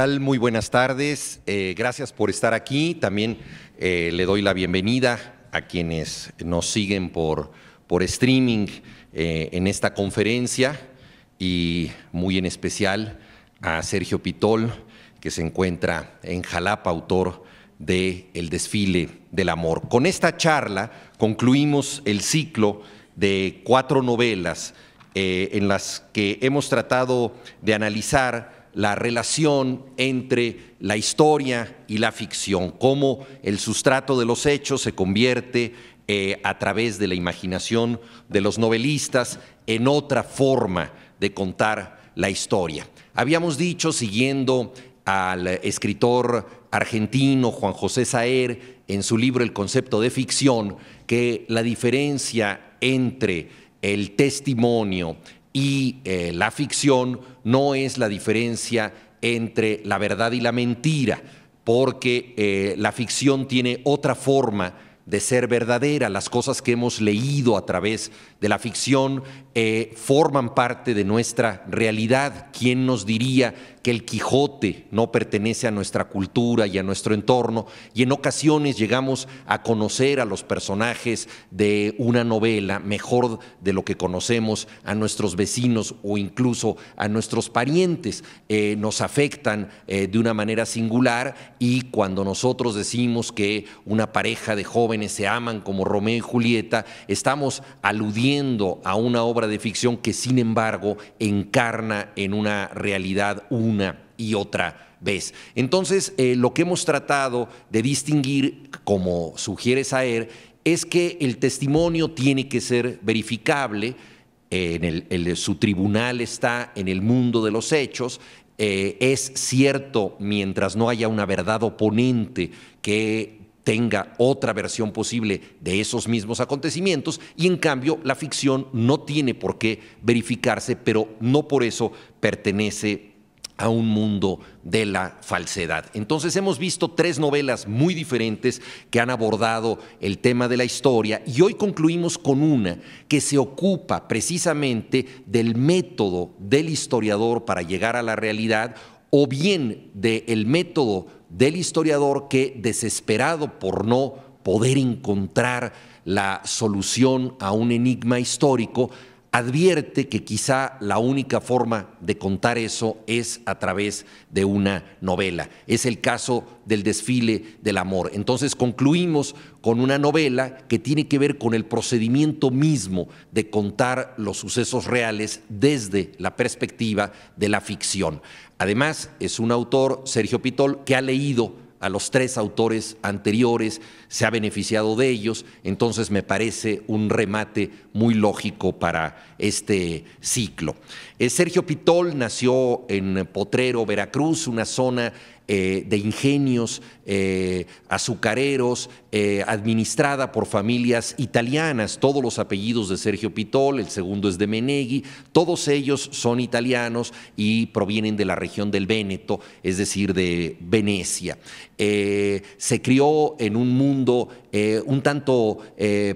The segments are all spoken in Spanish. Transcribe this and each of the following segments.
tal? Muy buenas tardes. Eh, gracias por estar aquí. También eh, le doy la bienvenida a quienes nos siguen por, por streaming eh, en esta conferencia y muy en especial a Sergio Pitol, que se encuentra en Jalapa, autor de El desfile del amor. Con esta charla concluimos el ciclo de cuatro novelas en las que hemos tratado de analizar la relación entre la historia y la ficción, cómo el sustrato de los hechos se convierte eh, a través de la imaginación de los novelistas en otra forma de contar la historia. Habíamos dicho, siguiendo al escritor argentino Juan José Saer en su libro El concepto de ficción, que la diferencia entre el testimonio, y eh, la ficción no es la diferencia entre la verdad y la mentira, porque eh, la ficción tiene otra forma de ser verdadera. Las cosas que hemos leído a través de la ficción eh, forman parte de nuestra realidad. ¿Quién nos diría que el Quijote no pertenece a nuestra cultura y a nuestro entorno? Y en ocasiones llegamos a conocer a los personajes de una novela mejor de lo que conocemos a nuestros vecinos o incluso a nuestros parientes. Eh, nos afectan eh, de una manera singular y cuando nosotros decimos que una pareja de jóvenes se aman como Romeo y Julieta, estamos aludiendo a una obra de ficción que sin embargo encarna en una realidad una y otra vez. Entonces, eh, lo que hemos tratado de distinguir, como sugiere Saer, es que el testimonio tiene que ser verificable, eh, en el, su tribunal está en el mundo de los hechos, eh, es cierto mientras no haya una verdad oponente que tenga otra versión posible de esos mismos acontecimientos y en cambio la ficción no tiene por qué verificarse, pero no por eso pertenece a un mundo de la falsedad. Entonces hemos visto tres novelas muy diferentes que han abordado el tema de la historia y hoy concluimos con una que se ocupa precisamente del método del historiador para llegar a la realidad o bien del de método del historiador que, desesperado por no poder encontrar la solución a un enigma histórico, advierte que quizá la única forma de contar eso es a través de una novela. Es el caso del desfile del amor. Entonces concluimos con una novela que tiene que ver con el procedimiento mismo de contar los sucesos reales desde la perspectiva de la ficción. Además, es un autor, Sergio Pitol, que ha leído a los tres autores anteriores, se ha beneficiado de ellos, entonces me parece un remate muy lógico para este ciclo. Eh, Sergio Pitol nació en Potrero, Veracruz, una zona eh, de ingenios eh, azucareros, eh, administrada por familias italianas. Todos los apellidos de Sergio Pitol, el segundo es de Meneghi, todos ellos son italianos y provienen de la región del Véneto, es decir, de Venecia. Eh, se crió en un mundo eh, un tanto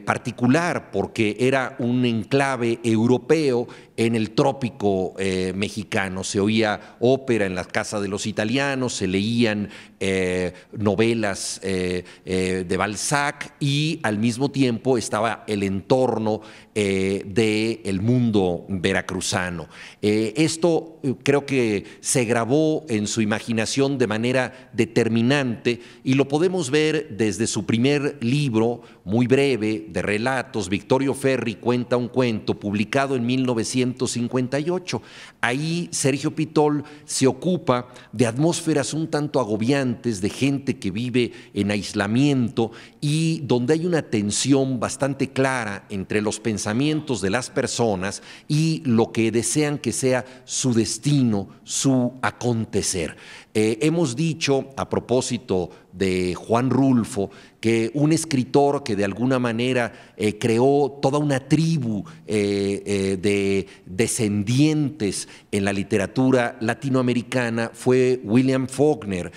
particular porque era un enclave europeo en el trópico mexicano. Se oía ópera en la casa de los italianos, se leían eh, novelas eh, eh, de Balzac y al mismo tiempo estaba el entorno eh, de del mundo veracruzano. Eh, esto eh, creo que se grabó en su imaginación de manera determinante y lo podemos ver desde su primer libro, muy breve, de relatos, Victorio Ferri cuenta un cuento, publicado en 1958. Ahí Sergio Pitol se ocupa de atmósferas un tanto agobiantes, de gente que vive en aislamiento y donde hay una tensión bastante clara entre los pensamientos pensamientos de las personas y lo que desean que sea su destino, su acontecer. Eh, hemos dicho, a propósito de Juan Rulfo, que un escritor que de alguna manera eh, creó toda una tribu eh, eh, de descendientes en la literatura latinoamericana fue William Faulkner.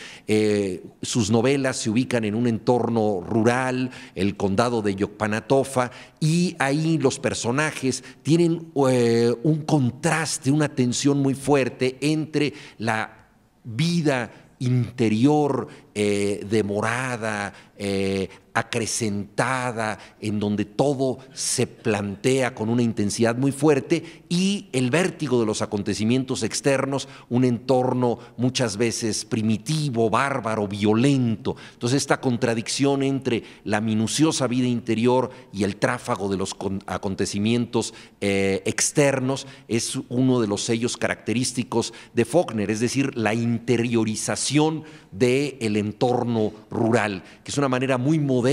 sus novelas se ubican en un entorno rural, el condado de Yokpanatofa, y ahí los personajes tienen un contraste, una tensión muy fuerte entre la vida interior eh, de morada, eh, acrecentada, en donde todo se plantea con una intensidad muy fuerte y el vértigo de los acontecimientos externos, un entorno muchas veces primitivo, bárbaro, violento. Entonces esta contradicción entre la minuciosa vida interior y el tráfago de los acontecimientos eh, externos es uno de los sellos característicos de Faulkner, es decir, la interiorización del entorno rural, que es una manera muy moderna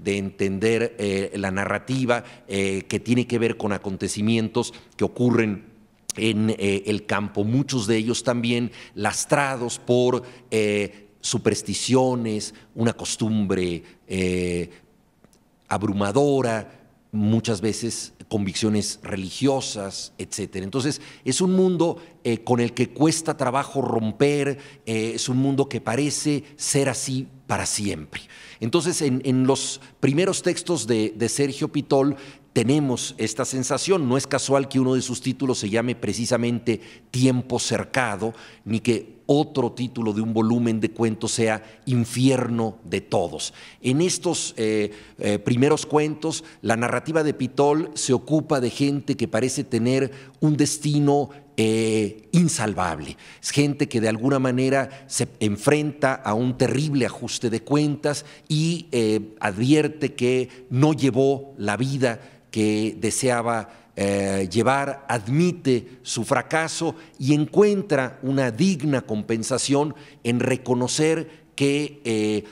de entender eh, la narrativa eh, que tiene que ver con acontecimientos que ocurren en eh, el campo, muchos de ellos también lastrados por supersticiones, una costumbre abrumadora, muchas veces convicciones religiosas, etcétera. Entonces, es un mundo con el que cuesta trabajo romper, es un mundo que parece ser así para siempre. Entonces, en, los primeros textos de, Sergio Pitol tenemos esta sensación. No es casual que uno de sus títulos se llame precisamente Tiempo cercado, ni que otro título de un volumen de cuentos sea Infierno de Todos. En estos eh, eh, primeros cuentos, la narrativa de Pitol se ocupa de gente que parece tener un destino eh, insalvable. Es gente que de alguna manera se enfrenta a un terrible ajuste de cuentas y eh, advierte que no llevó la vida que deseaba eh, llevar, admite su fracaso y encuentra una digna compensación en reconocer que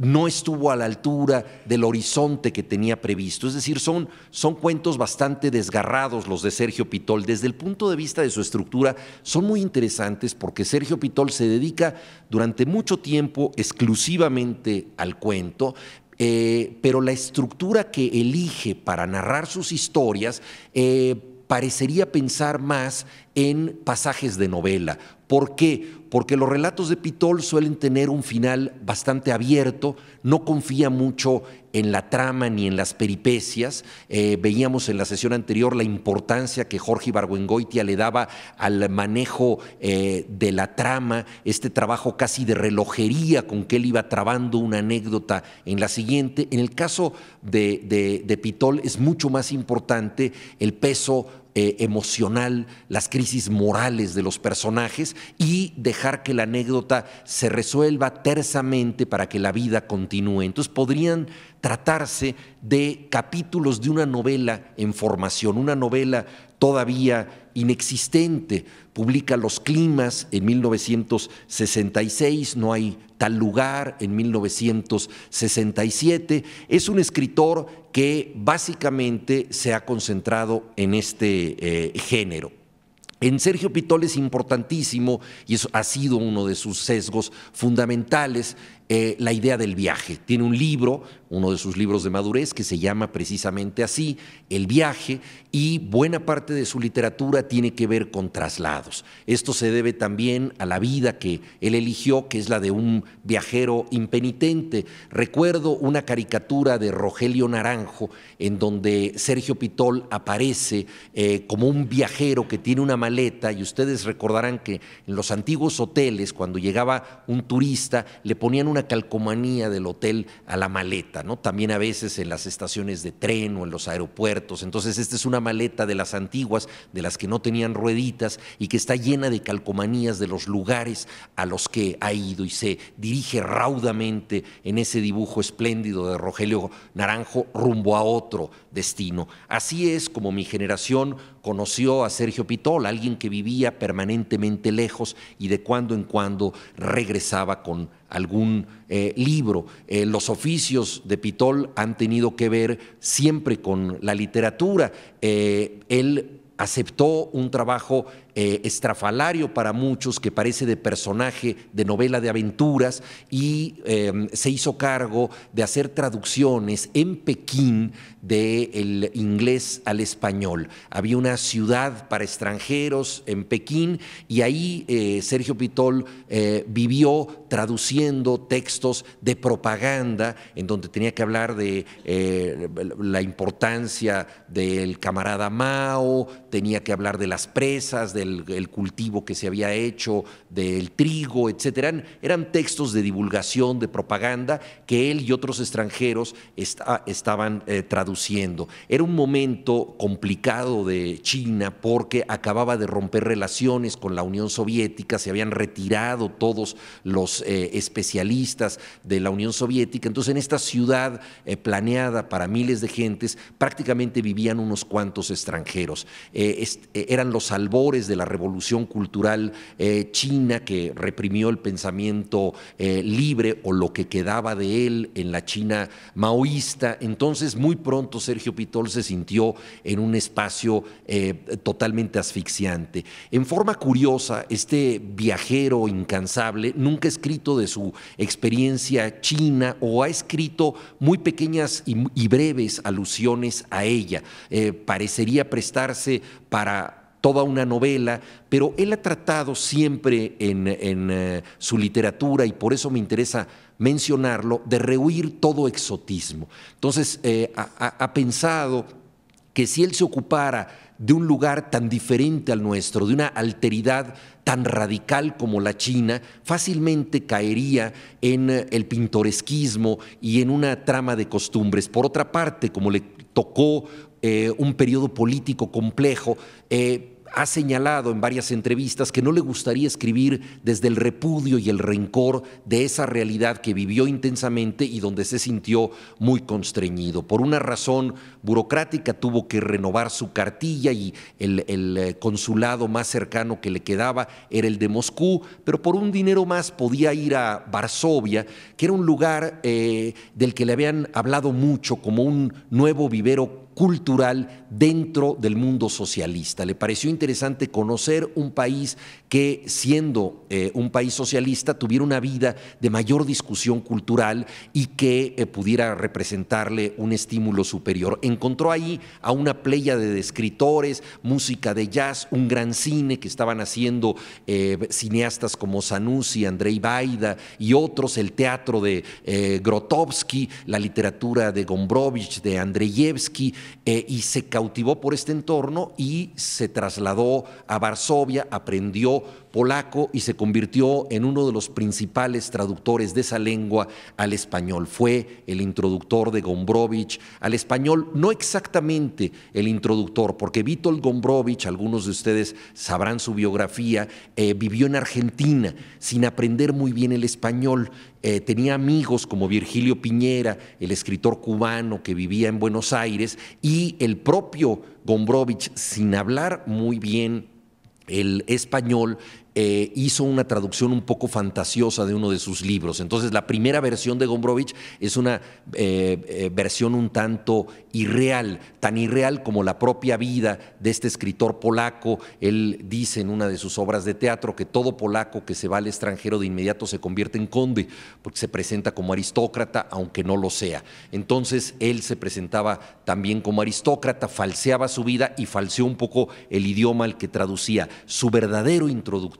no estuvo a la altura del horizonte que tenía previsto. Es decir, son, son, cuentos bastante desgarrados los de Sergio Pitol. Desde el punto de vista de su estructura, son muy interesantes porque Sergio Pitol se dedica durante mucho tiempo exclusivamente al cuento, eh, pero la estructura que elige para narrar sus historias... Eh, parecería pensar más en pasajes de novela. ¿Por qué? Porque los relatos de Pitol suelen tener un final bastante abierto, no confía mucho en la trama ni en las peripecias. Eh, veíamos en la sesión anterior la importancia que Jorge Ibargüengoitia le daba al manejo eh, de la trama, este trabajo casi de relojería con que él iba trabando una anécdota en la siguiente. En el caso de, de, de Pitol es mucho más importante el peso eh, emocional, las crisis morales de los personajes y dejar que la anécdota se resuelva tersamente para que la vida continúe. Entonces podrían tratarse de capítulos de una novela en formación, una novela todavía inexistente. Publica Los Climas en 1966, no hay tal lugar en 1967. Es un escritor que básicamente se ha concentrado en este eh, género. En Sergio Pitol es importantísimo y eso ha sido uno de sus sesgos fundamentales. Eh, la idea del viaje. Tiene un libro, uno de sus libros de madurez, que se llama precisamente así, El viaje, y buena parte de su literatura tiene que ver con traslados. Esto se debe también a la vida que él eligió, que es la de un viajero impenitente. Recuerdo una caricatura de Rogelio Naranjo, en donde Sergio Pitol aparece eh, como un viajero que tiene una maleta, y ustedes recordarán que en los antiguos hoteles, cuando llegaba un turista, le ponían una calcomanía del hotel a la maleta, ¿no? También a veces en las estaciones de tren o en los aeropuertos. Entonces, esta es una maleta de las antiguas, de las que no tenían rueditas y que está llena de calcomanías de los lugares a los que ha ido y se dirige raudamente en ese dibujo espléndido de Rogelio Naranjo rumbo a otro destino. Así es como mi generación conoció a Sergio Pitol, alguien que vivía permanentemente lejos y de cuando en cuando regresaba con algún eh, libro. Eh, los oficios de Pitol han tenido que ver siempre con la literatura. Eh, él aceptó un trabajo eh, estrafalario para muchos, que parece de personaje de novela de aventuras, y em, se hizo cargo de hacer traducciones en Pekín del inglés al español. Había una ciudad para extranjeros en Pekín y ahí eh, Sergio Pitol eh, vivió traduciendo textos de propaganda en donde tenía que hablar de la importancia del camarada Mao, tenía que hablar de las presas, de del el cultivo que se había hecho, del trigo, etcétera. Eran, textos de divulgación, de propaganda que él y otros extranjeros estaban eh, traduciendo. Era un momento complicado de China porque acababa de romper relaciones con la Unión Soviética, se habían retirado todos los eh, especialistas de la Unión Soviética. Entonces, en esta ciudad eh, planeada para miles de gentes, prácticamente vivían unos cuantos extranjeros. eran los albores de de la revolución cultural eh, china que reprimió el pensamiento eh, libre o lo que quedaba de él en la China maoísta. Entonces muy pronto Sergio Pitol se sintió en un espacio eh, totalmente asfixiante. En forma curiosa, este viajero incansable nunca ha escrito de su experiencia china o ha escrito muy pequeñas y breves alusiones a ella. parecería prestarse para toda una novela, pero él ha tratado siempre en, eh, su literatura, y por eso me interesa mencionarlo, de rehuir todo exotismo. Entonces, eh, ha pensado que si él se ocupara de un lugar tan diferente al nuestro, de una alteridad tan radical como la China, fácilmente caería en eh, el pintoresquismo y en una trama de costumbres. Por otra parte, como le tocó eh, un periodo político complejo. Eh, ha señalado en varias entrevistas que no le gustaría escribir desde el repudio y el rencor de esa realidad que vivió intensamente y donde se sintió muy constreñido. Por una razón burocrática tuvo que renovar su cartilla y el, eh, consulado más cercano que le quedaba era el de Moscú, pero por un dinero más podía ir a Varsovia, que era un lugar del que le habían hablado mucho como un nuevo vivero cultural dentro del mundo socialista. Le pareció interesante conocer un país que, siendo eh, un país socialista, tuviera una vida de mayor discusión cultural y que eh, pudiera representarle un estímulo superior. Encontró ahí a una playa de escritores, música de jazz, un gran cine que estaban haciendo eh, cineastas como Sanusi, Andrei Baida y otros, el teatro de Grotowski, la literatura de Gombrowicz, de Andreyevsky, eh, y se cautivó por este entorno y se trasladó a Varsovia, aprendió polaco y se convirtió en uno de los principales traductores de esa lengua al español. Fue el introductor de Gombrowicz al español, no exactamente el introductor, porque Vítor Gombrowicz, algunos de ustedes sabrán su biografía, eh, vivió en Argentina sin aprender muy bien el español. Eh, tenía amigos como Virgilio Piñera, el escritor cubano que vivía en Buenos Aires, y el propio Gombrowicz, sin hablar muy bien el español, eh, hizo una traducción un poco fantasiosa de uno de sus libros. Entonces, la primera versión de Gombrowicz es una eh, eh, versión un tanto irreal, tan irreal como la propia vida de este escritor polaco. Él dice en una de sus obras de teatro que todo polaco que se va al extranjero de inmediato se convierte en conde, porque se presenta como aristócrata, aunque no lo sea. Entonces, él se presentaba también como aristócrata, falseaba su vida y falseó un poco el idioma al que traducía. Su verdadero introductor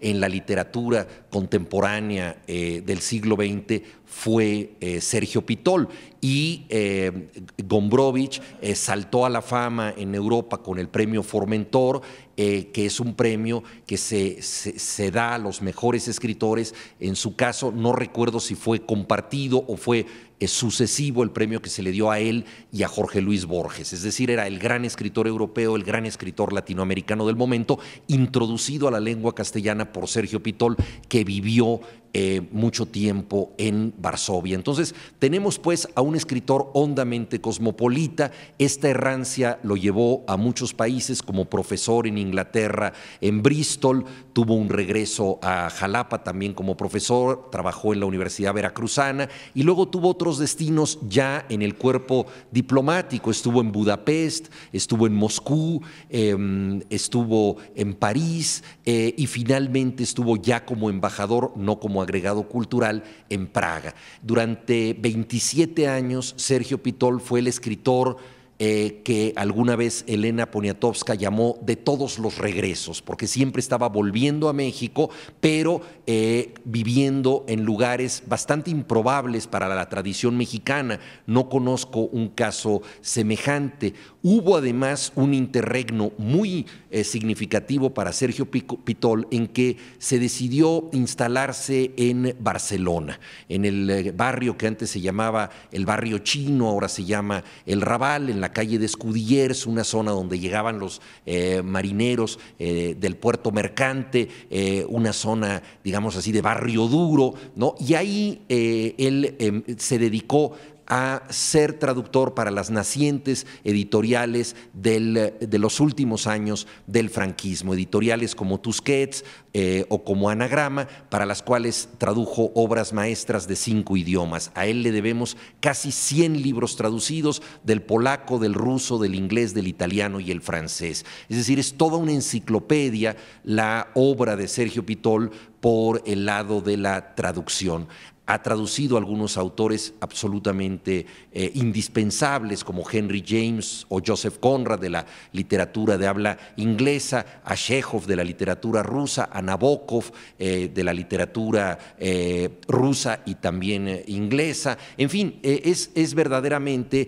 en la literatura contemporánea eh, del siglo XX fue eh, Sergio Pitol y eh, Gombrowicz eh, saltó a la fama en Europa con el premio Formentor eh, que es un premio que se, se, da a los mejores escritores. En su caso, no recuerdo si fue compartido o fue eh, sucesivo el premio que se le dio a él y a Jorge Luis Borges. Es decir, era el gran escritor europeo, el gran escritor latinoamericano del momento, introducido a la lengua castellana por Sergio Pitol, que vivió eh, mucho tiempo en Varsovia. Entonces, tenemos pues a un escritor hondamente cosmopolita. Esta errancia lo llevó a muchos países como profesor en Inglaterra Inglaterra, en Bristol, tuvo un regreso a Jalapa también como profesor, trabajó en la Universidad Veracruzana y luego tuvo otros destinos ya en el cuerpo diplomático, estuvo en Budapest, estuvo en Moscú, em, estuvo en París eh, y finalmente estuvo ya como embajador, no como agregado cultural, en Praga. Durante 27 años, Sergio Pitol fue el escritor, eh, que alguna vez Elena Poniatowska llamó de todos los regresos, porque siempre estaba volviendo a México, pero eh, viviendo en lugares bastante improbables para la tradición mexicana. No conozco un caso semejante. Hubo además un interregno muy eh, significativo para Sergio Pitol en que se decidió instalarse en Barcelona, en el barrio que antes se llamaba el barrio chino, ahora se llama el Raval, en la calle de Escudillers, una zona donde llegaban los eh, marineros eh, del puerto mercante, eh, una zona, digamos así, de barrio duro, ¿no? Y ahí él em, se dedicó a ser traductor para las nacientes editoriales de los últimos años del franquismo, editoriales como Tusquets eh, o como Anagrama, para las cuales tradujo obras maestras de cinco idiomas. A él le debemos casi 100 libros traducidos del polaco, del ruso, del inglés, del italiano y el francés. Es decir, es toda una enciclopedia la obra de Sergio Pitol por el lado de la traducción ha traducido a algunos autores absolutamente eh, indispensables como Henry James o Joseph Conrad de la literatura de habla inglesa, a Chekhov de la literatura rusa, a Nabokov eh, de la literatura eh, rusa y también inglesa. En fin, es, es, verdaderamente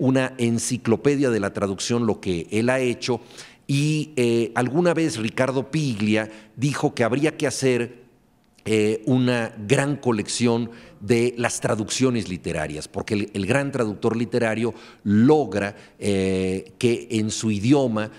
una enciclopedia de la traducción lo que él ha hecho. Y alguna vez Ricardo Piglia dijo que habría que hacer eh, una gran colección de las traducciones literarias, porque el, gran traductor literario logra eh, que en su idioma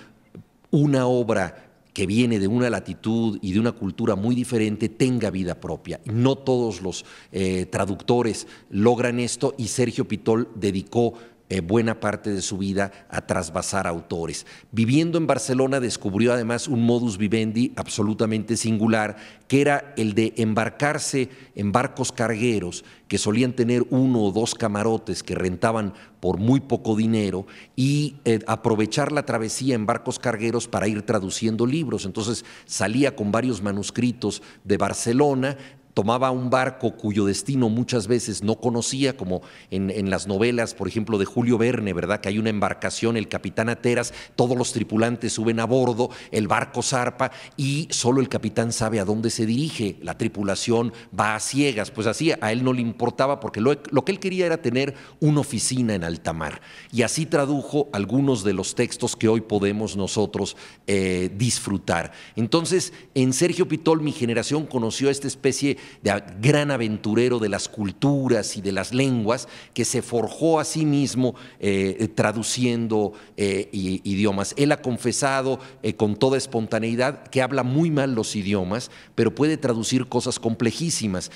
una obra que viene de una latitud y de una cultura muy diferente tenga vida propia. No todos los eh, traductores logran esto y Sergio Pitol dedicó eh, buena parte de su vida a trasvasar autores. Viviendo en Barcelona descubrió además un modus vivendi absolutamente singular, que era el de embarcarse en barcos cargueros que solían tener uno o dos camarotes que rentaban por muy poco dinero y eh, aprovechar la travesía en barcos cargueros para ir traduciendo libros. Entonces salía con varios manuscritos de Barcelona, tomaba un barco cuyo destino muchas veces no conocía, como en, las novelas, por ejemplo, de Julio Verne, ¿verdad? Que hay una embarcación, el capitán Ateras, todos los tripulantes suben a bordo, el barco zarpa y solo el capitán sabe a dónde se dirige, la tripulación va a ciegas, pues así a él no le importaba porque lo, que él quería era tener una oficina en alta mar. Y así tradujo algunos de los textos que hoy podemos nosotros eh, disfrutar. Entonces, en Sergio Pitol mi generación conoció esta especie de gran aventurero de las culturas y de las lenguas, que se forjó a sí mismo eh, traduciendo eh, idiomas. Él ha confesado eh, con toda espontaneidad que habla muy mal los idiomas, pero puede traducir cosas complejísimas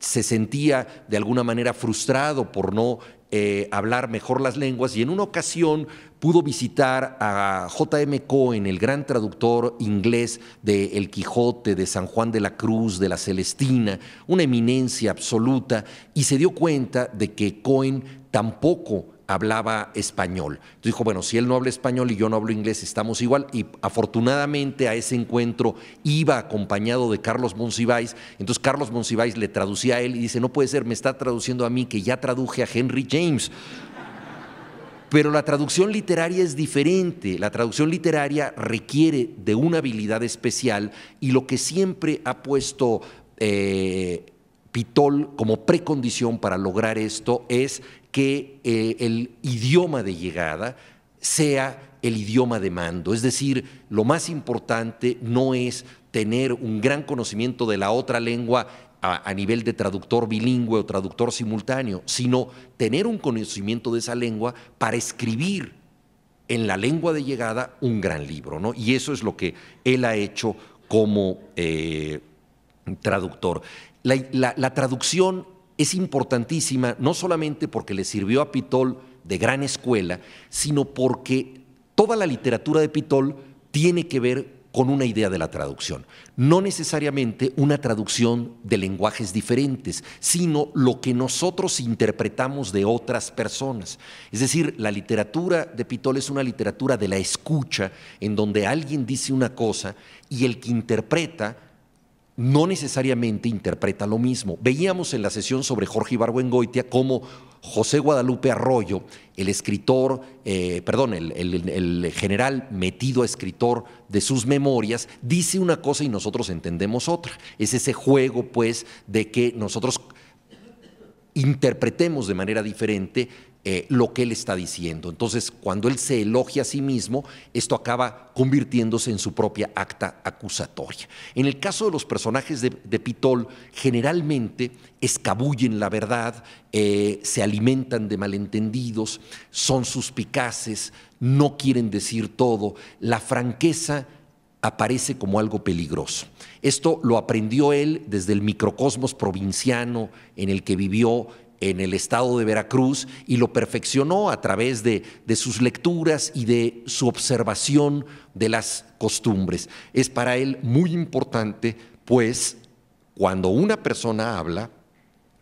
se sentía de alguna manera frustrado por no eh, hablar mejor las lenguas y en una ocasión pudo visitar a J.M. Cohen, el gran traductor inglés de El Quijote, de San Juan de la Cruz, de la Celestina, una eminencia absoluta, y se dio cuenta de que Cohen tampoco hablaba español. Entonces dijo, bueno, si él no habla español y yo no hablo inglés, estamos igual. Y afortunadamente a ese encuentro iba acompañado de Carlos Monsiváis. Entonces Carlos Monsiváis le traducía a él y dice, no puede ser, me está traduciendo a mí que ya traduje a Henry James. Pero la traducción literaria es diferente. La traducción literaria requiere de una habilidad especial y lo que siempre ha puesto... Eh, Pitol como precondición para lograr esto es que eh, el idioma de llegada sea el idioma de mando. Es decir, lo más importante no es tener un gran conocimiento de la otra lengua a, nivel de traductor bilingüe o traductor simultáneo, sino tener un conocimiento de esa lengua para escribir en la lengua de llegada un gran libro. ¿no? Y eso es lo que él ha hecho como eh, traductor. la traducción es importantísima no solamente porque le sirvió a Pitol de gran escuela, sino porque toda la literatura de Pitol tiene que ver con una idea de la traducción. No necesariamente una traducción de lenguajes diferentes, sino lo que nosotros interpretamos de otras personas. Es decir, la literatura de Pitol es una literatura de la escucha, en donde alguien dice una cosa y el que interpreta no necesariamente interpreta lo mismo. Veíamos en la sesión sobre Jorge Ibargüengoitia cómo José Guadalupe Arroyo, el escritor, eh, perdón, el, el, general metido a escritor de sus memorias, dice una cosa y nosotros entendemos otra. Es ese juego, pues, de que nosotros interpretemos de manera diferente eh, lo que él está diciendo. Entonces, cuando él se elogia a sí mismo, esto acaba convirtiéndose en su propia acta acusatoria. En el caso de los personajes de, Pitol, generalmente escabullen la verdad, eh, se alimentan de malentendidos, son suspicaces, no quieren decir todo. La franqueza aparece como algo peligroso. Esto lo aprendió él desde el microcosmos provinciano en el que vivió en el estado de Veracruz y lo perfeccionó a través de, sus lecturas y de su observación de las costumbres. Es para él muy importante, pues, cuando una persona habla,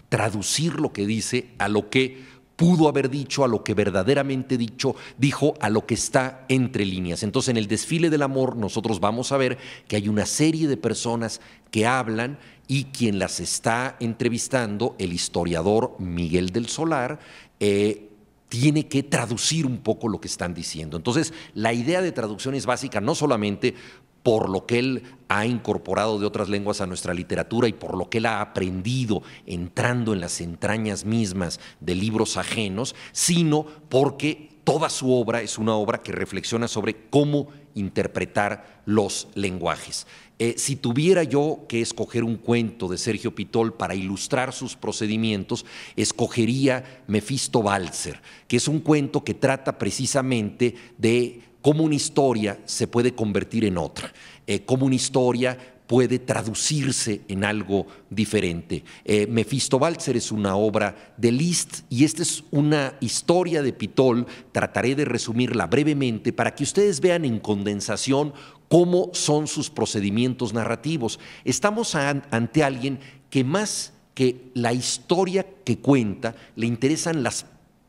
traducir lo que dice a lo que pudo haber dicho, a lo que verdaderamente dicho, dijo, a lo que está entre líneas. Entonces, en el desfile del amor nosotros vamos a ver que hay una serie de personas que hablan y quien las está entrevistando, el historiador Miguel del Solar, eh, tiene que traducir un poco lo que están diciendo. Entonces, la idea de traducción es básica no solamente por lo que él ha incorporado de otras lenguas a nuestra literatura y por lo que él ha aprendido entrando en las entrañas mismas de libros ajenos, sino porque toda su obra es una obra que reflexiona sobre cómo interpretar los lenguajes. Eh, si tuviera yo que escoger un cuento de Sergio Pitol para ilustrar sus procedimientos, escogería Mefisto Balzer, que es un cuento que trata precisamente de cómo una historia se puede convertir en otra, eh, cómo una historia puede traducirse en algo diferente. Eh, Mefisto es una obra de Liszt y esta es una historia de Pitol. Trataré de resumirla brevemente para que ustedes vean en condensación cómo son sus procedimientos narrativos. Estamos ante alguien que más que la historia que cuenta, le interesan las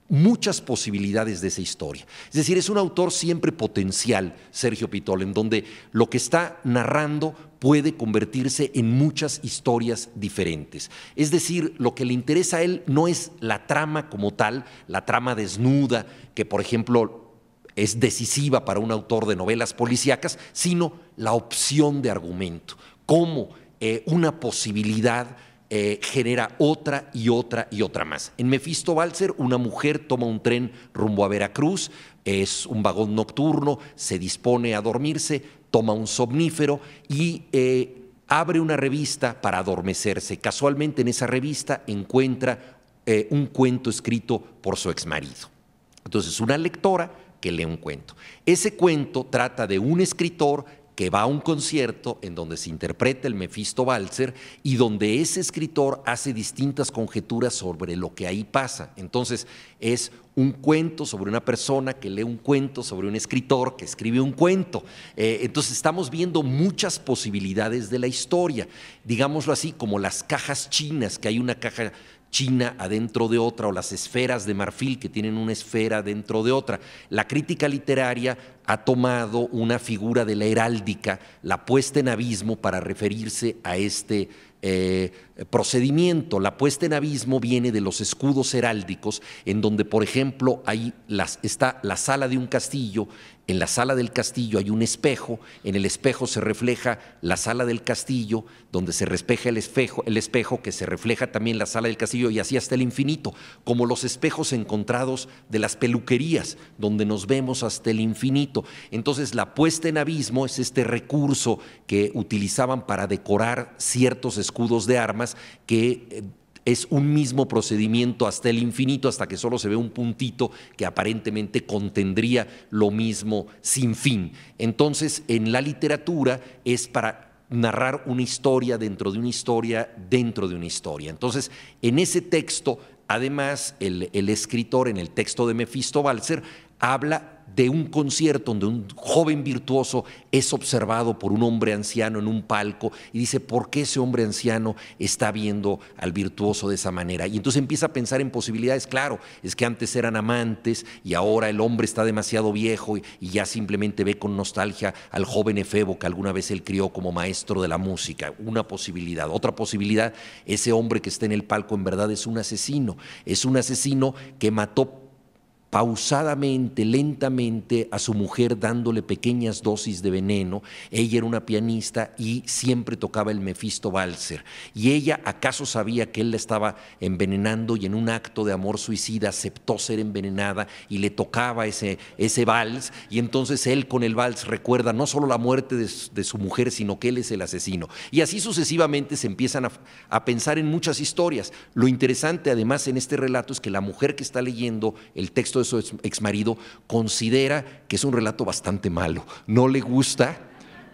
muchas posibilidades de esa historia. Es decir, es un autor siempre potencial, Sergio Pitol, en donde lo que está narrando puede convertirse en muchas historias diferentes. Es decir, lo que le interesa a él no es la trama como tal, la trama desnuda, que por ejemplo es decisiva para un autor de novelas policíacas, sino la opción de argumento, cómo eh, una posibilidad eh, genera otra y otra y otra más. En Mephisto Balser, una mujer toma un tren rumbo a Veracruz, es un vagón nocturno, se dispone a dormirse, toma un somnífero y eh, abre una revista para adormecerse. Casualmente en esa revista encuentra un cuento escrito por su exmarido. Entonces, una lectora que lee un cuento. Ese cuento trata de un escritor que va a un concierto en donde se interpreta el Mefisto Balzer y donde ese escritor hace distintas conjeturas sobre lo que ahí pasa. Entonces, es un cuento sobre una persona que lee un cuento sobre un escritor que escribe un cuento. Eh, entonces, estamos viendo muchas posibilidades de la historia, digámoslo así, como las cajas chinas, que hay una caja China adentro de otra o las esferas de marfil que tienen una esfera dentro de otra. La crítica literaria ha tomado una figura de la heráldica, la puesta en abismo para referirse a este eh, procedimiento. La puesta en abismo viene de los escudos heráldicos, en donde, por ejemplo, hay las, está la sala de un castillo en la sala del castillo hay un espejo, en el espejo se refleja la sala del castillo, donde se respeja el espejo, el espejo que se refleja también la sala del castillo y así hasta el infinito, como los espejos encontrados de las peluquerías, donde nos vemos hasta el infinito. Entonces la puesta en abismo es este recurso que utilizaban para decorar ciertos escudos de armas que eh, es un mismo procedimiento hasta el infinito, hasta que solo se ve un puntito que aparentemente contendría lo mismo sin fin. Entonces, en la literatura es para narrar una historia dentro de una historia dentro de una historia. Entonces, en ese texto, además, el, escritor, en el texto de Mephisto habla de un concierto donde un joven virtuoso es observado por un hombre anciano en un palco y dice, ¿por qué ese hombre anciano está viendo al virtuoso de esa manera? Y entonces empieza a pensar en posibilidades, claro, es que antes eran amantes y ahora el hombre está demasiado viejo y, ya simplemente ve con nostalgia al joven Efebo que alguna vez él crió como maestro de la música, una posibilidad. Otra posibilidad, ese hombre que está en el palco en verdad es un asesino, es un asesino que mató pausadamente, lentamente a su mujer dándole pequeñas dosis de veneno. Ella era una pianista y siempre tocaba el Mefisto valser. Y ella acaso sabía que él la estaba envenenando y en un acto de amor suicida aceptó ser envenenada y le tocaba ese, ese vals. Y entonces él con el vals recuerda no solo la muerte de, su mujer, sino que él es el asesino. Y así sucesivamente se empiezan a, a pensar en muchas historias. Lo interesante además en este relato es que la mujer que está leyendo el texto de ex exmarido considera que es un relato bastante malo, no le gusta.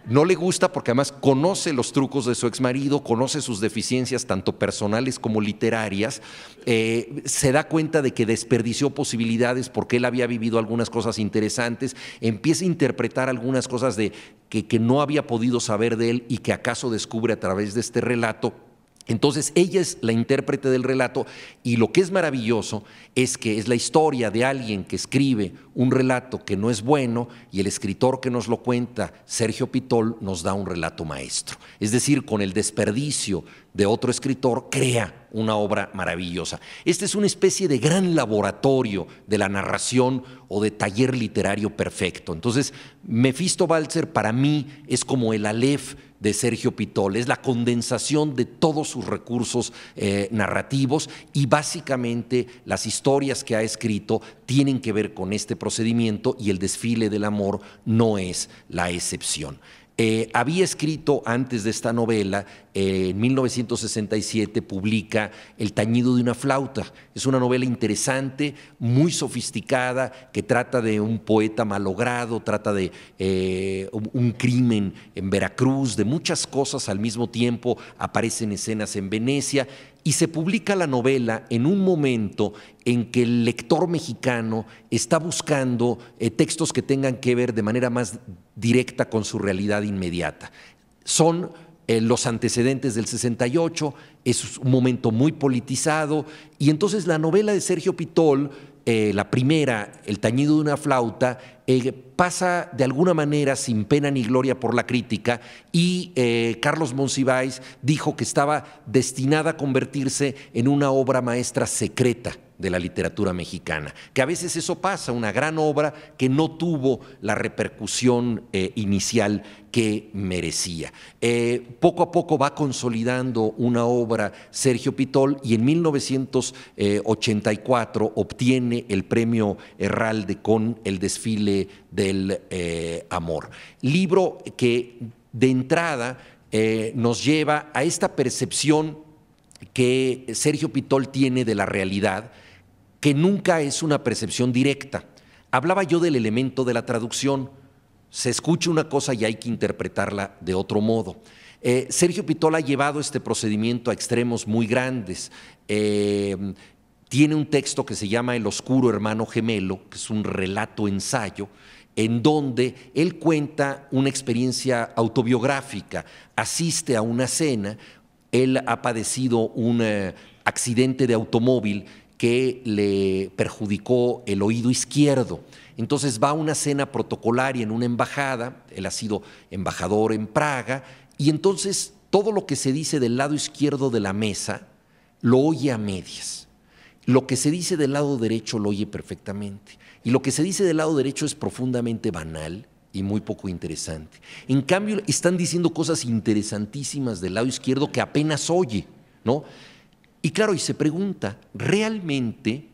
No le gusta porque además conoce los trucos de su exmarido, conoce sus deficiencias tanto personales como literarias, eh, se da cuenta de que desperdició posibilidades porque él había vivido algunas cosas interesantes, empieza a interpretar algunas cosas de, que, que no había podido saber de él y que acaso descubre a través de este relato entonces ella es la intérprete del relato y lo que es maravilloso es que es la historia de alguien que escribe un relato que no es bueno y el escritor que nos lo cuenta, Sergio Pitol, nos da un relato maestro. Es decir, con el desperdicio de otro escritor, crea una obra maravillosa. Este es una especie de gran laboratorio de la narración o de taller literario perfecto. Entonces, Mephisto Balzer para mí es como el Aleph de Sergio Pitol, es la condensación de todos sus recursos eh, narrativos y básicamente las historias que ha escrito tienen que ver con este procedimiento y el desfile del amor no es la excepción. Eh, había escrito antes de esta novela eh, en 1967 publica El tañido de una flauta. Es una novela interesante, muy sofisticada, que trata de un poeta malogrado, trata de eh, un crimen en Veracruz, de muchas cosas al mismo tiempo, aparecen escenas en Venecia y se publica la novela en un momento en que el lector mexicano está buscando eh, textos que tengan que ver de manera más directa con su realidad inmediata. Son eh, los antecedentes del 68, es un momento muy politizado, y entonces la novela de Sergio Pitol, eh, la primera, El tañido de una flauta, eh, pasa de alguna manera sin pena ni gloria por la crítica y eh, Carlos Monsiváis dijo que estaba destinada a convertirse en una obra maestra secreta de la literatura mexicana, que a veces eso pasa, una gran obra que no tuvo la repercusión eh, inicial que merecía. poco a poco va consolidando una obra Sergio Pitol y en 1984 obtiene el premio Herralde con el desfile del eh, amor. Libro que de entrada eh, nos lleva a esta percepción que Sergio Pitol tiene de la realidad, que nunca es una percepción directa. Hablaba yo del elemento de la traducción. Se escucha una cosa y hay que interpretarla de otro modo. Eh, Sergio Pitol ha llevado este procedimiento a extremos muy grandes tiene un texto que se llama El Oscuro Hermano Gemelo, que es un relato ensayo, en donde él cuenta una experiencia autobiográfica, asiste a una cena, él ha padecido un eh, accidente de automóvil que le perjudicó el oído izquierdo. Entonces va a una cena protocolaria en una embajada, él ha sido embajador en Praga, y entonces todo lo que se dice del lado izquierdo de la mesa lo oye a medias lo que se dice del lado derecho lo oye perfectamente. Y lo que se dice del lado derecho es profundamente banal y muy poco interesante. En cambio, están diciendo cosas interesantísimas del lado izquierdo que apenas oye, ¿no? Y claro, y se pregunta, ¿realmente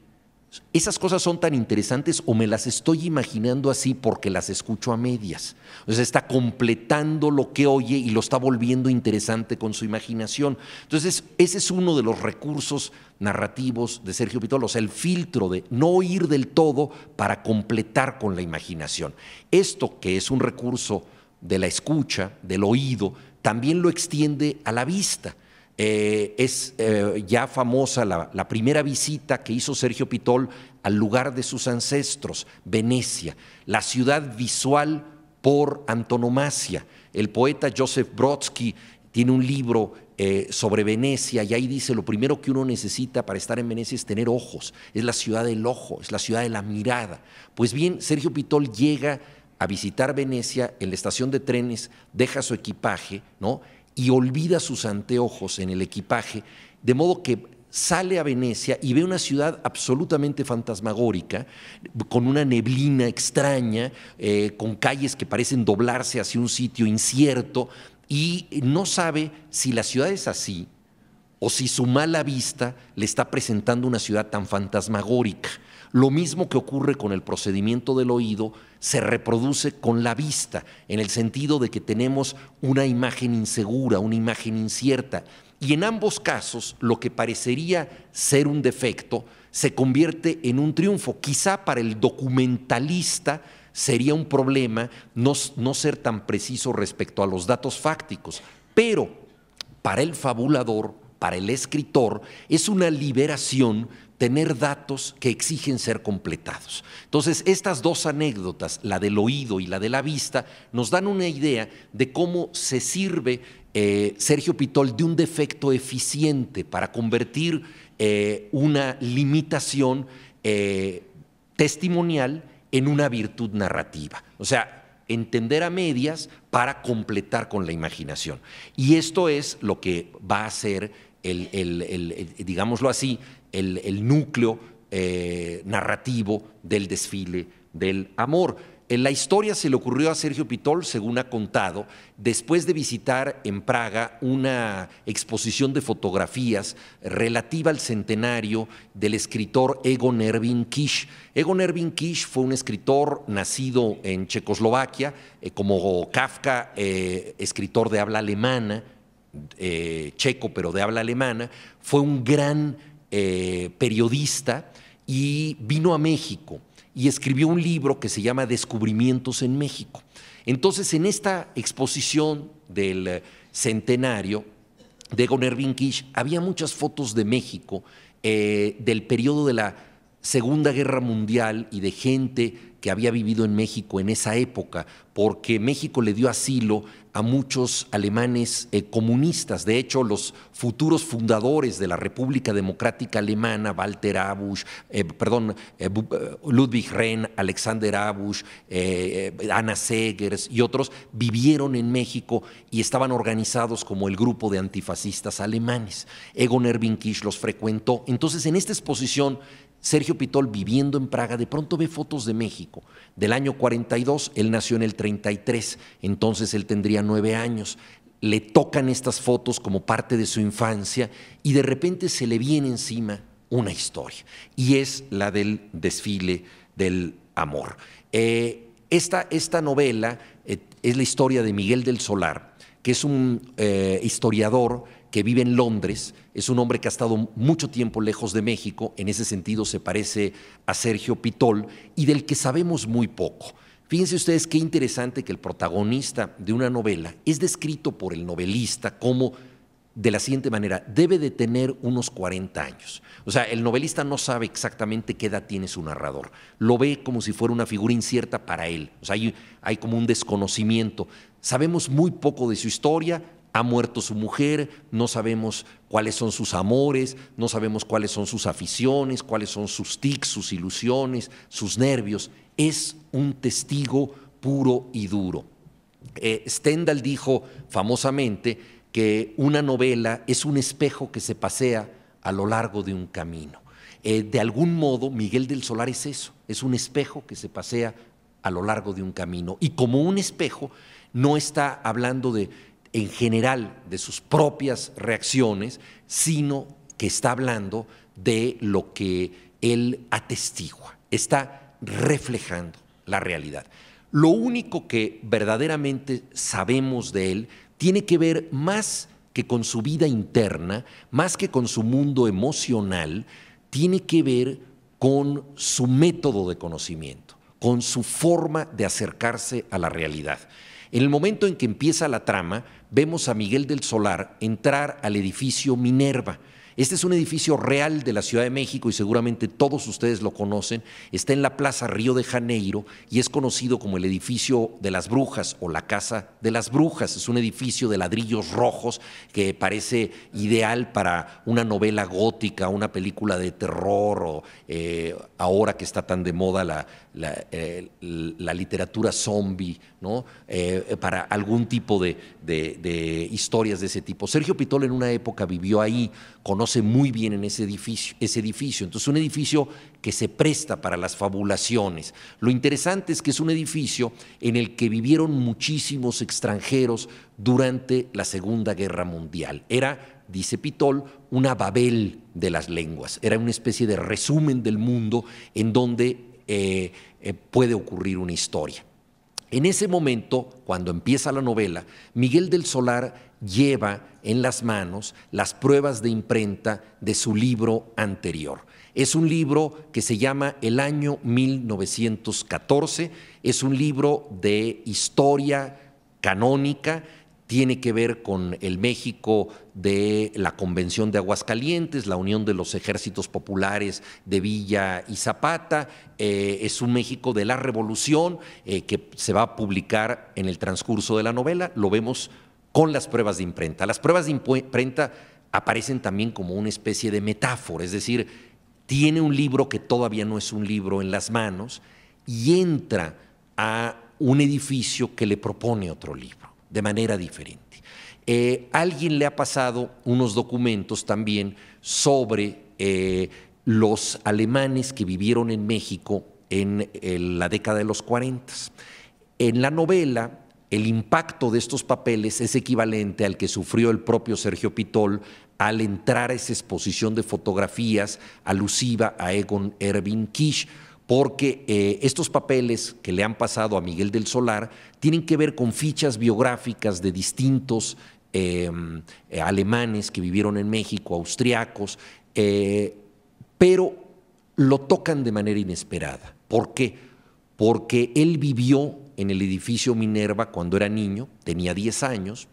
esas cosas son tan interesantes o me las estoy imaginando así porque las escucho a medias. O está completando lo que oye y lo está volviendo interesante con su imaginación. Entonces, ese es uno de los recursos narrativos de Sergio Pitolo, o sea, el filtro de no oír del todo para completar con la imaginación. Esto que es un recurso de la escucha, del oído, también lo extiende a la vista. Eh, es eh, ya famosa la, primera visita que hizo Sergio Pitol al lugar de sus ancestros, Venecia, la ciudad visual por antonomasia. El poeta Joseph Brodsky tiene un libro eh, sobre Venecia y ahí dice lo primero que uno necesita para estar en Venecia es tener ojos, es la ciudad del ojo, es la ciudad de la mirada. Pues bien, Sergio Pitol llega a visitar Venecia en la estación de trenes, deja su equipaje, ¿no? y olvida sus anteojos en el equipaje, de modo que sale a Venecia y ve una ciudad absolutamente fantasmagórica, con una neblina extraña, eh, con calles que parecen doblarse hacia un sitio incierto, y no sabe si la ciudad es así o si su mala vista le está presentando una ciudad tan fantasmagórica. Lo mismo que ocurre con el procedimiento del oído se reproduce con la vista, en el sentido de que tenemos una imagen insegura, una imagen incierta. Y en ambos casos, lo que parecería ser un defecto se convierte en un triunfo. Quizá para el documentalista, sería un problema no, ser tan preciso respecto a los datos fácticos, pero para el fabulador, para el escritor, es una liberación tener datos que exigen ser completados. Entonces, estas dos anécdotas, la del oído y la de la vista, nos dan una idea de cómo se sirve eh, Sergio Pitol de un defecto eficiente para convertir eh, una limitación eh, testimonial en una virtud narrativa. O sea, entender a medias para completar con la imaginación. Y esto es lo que va a ser, el digámoslo así, el, núcleo eh, narrativo del desfile del amor. En la historia se le ocurrió a Sergio Pitol, según ha contado, después de visitar en Praga una exposición de fotografías relativa al centenario del escritor Egon Erwin Kisch Egon Erwin Kisch fue un escritor nacido en Checoslovaquia, eh, como Kafka, eh, escritor de habla alemana, checo pero de habla alemana, fue un gran eh, periodista, y vino a México y escribió un libro que se llama Descubrimientos en México. Entonces, en esta exposición del centenario de Gonervin Kish había muchas fotos de México eh, del periodo de la Segunda Guerra Mundial y de gente que había vivido en México en esa época, porque México le dio asilo a muchos alemanes eh, comunistas. De hecho, los futuros fundadores de la República Democrática Alemana, Walter Abusch, eh, perdón, eh, Ludwig Renn, Alexander Abusch, Anna Segers y otros, vivieron en México y estaban organizados como el grupo de antifascistas alemanes. Egon Erwin Kisch los frecuentó. Entonces, en esta exposición Sergio Pitol, viviendo en Praga, de pronto ve fotos de México. Del año 42, él nació en el 33, entonces él tendría nueve años. Le tocan estas fotos como parte de su infancia y de repente se le viene encima una historia, y es la del desfile del amor. Eh, esta, esta, novela eh, es la historia de Miguel del Solar, que es un eh, historiador que vive en Londres, es un hombre que ha estado mucho tiempo lejos de México, en ese sentido se parece a Sergio Pitol y del que sabemos muy poco. Fíjense ustedes qué interesante que el protagonista de una novela es descrito por el novelista como de la siguiente manera, debe de tener unos 40 años. O sea, el novelista no sabe exactamente qué edad tiene su narrador. Lo ve como si fuera una figura incierta para él. O sea, hay, hay como un desconocimiento. Sabemos muy poco de su historia, ha muerto su mujer, no sabemos cuáles son sus amores, no sabemos cuáles son sus aficiones, cuáles son sus tics, sus ilusiones, sus nervios. Es un testigo puro y duro. Eh, Stendhal dijo famosamente que una novela es un espejo que se pasea a lo largo de un camino. Eh, de algún modo, Miguel del Solar es eso, es un espejo que se pasea a lo largo de un camino. Y como un espejo, no está hablando de en general de sus propias reacciones, sino que está hablando de lo que él atestigua, está reflejando la realidad. Lo único que verdaderamente sabemos de él tiene que ver más que con su vida interna, más que con su mundo emocional, tiene que ver con su método de conocimiento, con su forma de acercarse a la realidad. En el momento en que empieza la trama, vemos a Miguel del Solar entrar al edificio Minerva este es un edificio real de la Ciudad de México y seguramente todos ustedes lo conocen. Está en la Plaza Río de Janeiro y es conocido como el edificio de las brujas o la Casa de las Brujas. Es un edificio de ladrillos rojos que parece ideal para una novela gótica, una película de terror o eh, ahora que está tan de moda la, eh, literatura zombie, ¿no? Eh, para algún tipo de, de historias de ese tipo. Sergio Pitol en una época vivió ahí, conoce muy bien en ese edificio, ese edificio. Entonces, un edificio que se presta para las fabulaciones. Lo interesante es que es un edificio en el que vivieron muchísimos extranjeros durante la Segunda Guerra Mundial. Era, dice Pitol, una Babel de las lenguas. Era una especie de resumen del mundo en donde eh, eh, puede ocurrir una historia. En ese momento, cuando empieza la novela, Miguel del Solar lleva en las manos las pruebas de imprenta de su libro anterior. Es un libro que se llama El año 1914, es un libro de historia canónica, tiene que ver con el México de la Convención de Aguascalientes, la Unión de los Ejércitos Populares de Villa y Zapata. Eh, es un México de la Revolución eh, que se va a publicar en el transcurso de la novela. Lo vemos con las pruebas de imprenta. Las pruebas de imprenta aparecen también como una especie de metáfora, es decir, tiene un libro que todavía no es un libro en las manos y entra a un edificio que le propone otro libro de manera diferente. Eh, alguien le ha pasado unos documentos también sobre eh, los alemanes que vivieron en México en, la década de los 40. En la novela, el impacto de estos papeles es equivalente al que sufrió el propio Sergio Pitol al entrar a esa exposición de fotografías alusiva a Egon Erwin Kisch porque eh, estos papeles que le han pasado a Miguel del Solar tienen que ver con fichas biográficas de distintos em, eh, alemanes que vivieron en México, austriacos, eh, pero lo tocan de manera inesperada. ¿Por qué? Porque él vivió en el edificio Minerva cuando era niño, tenía 10 años,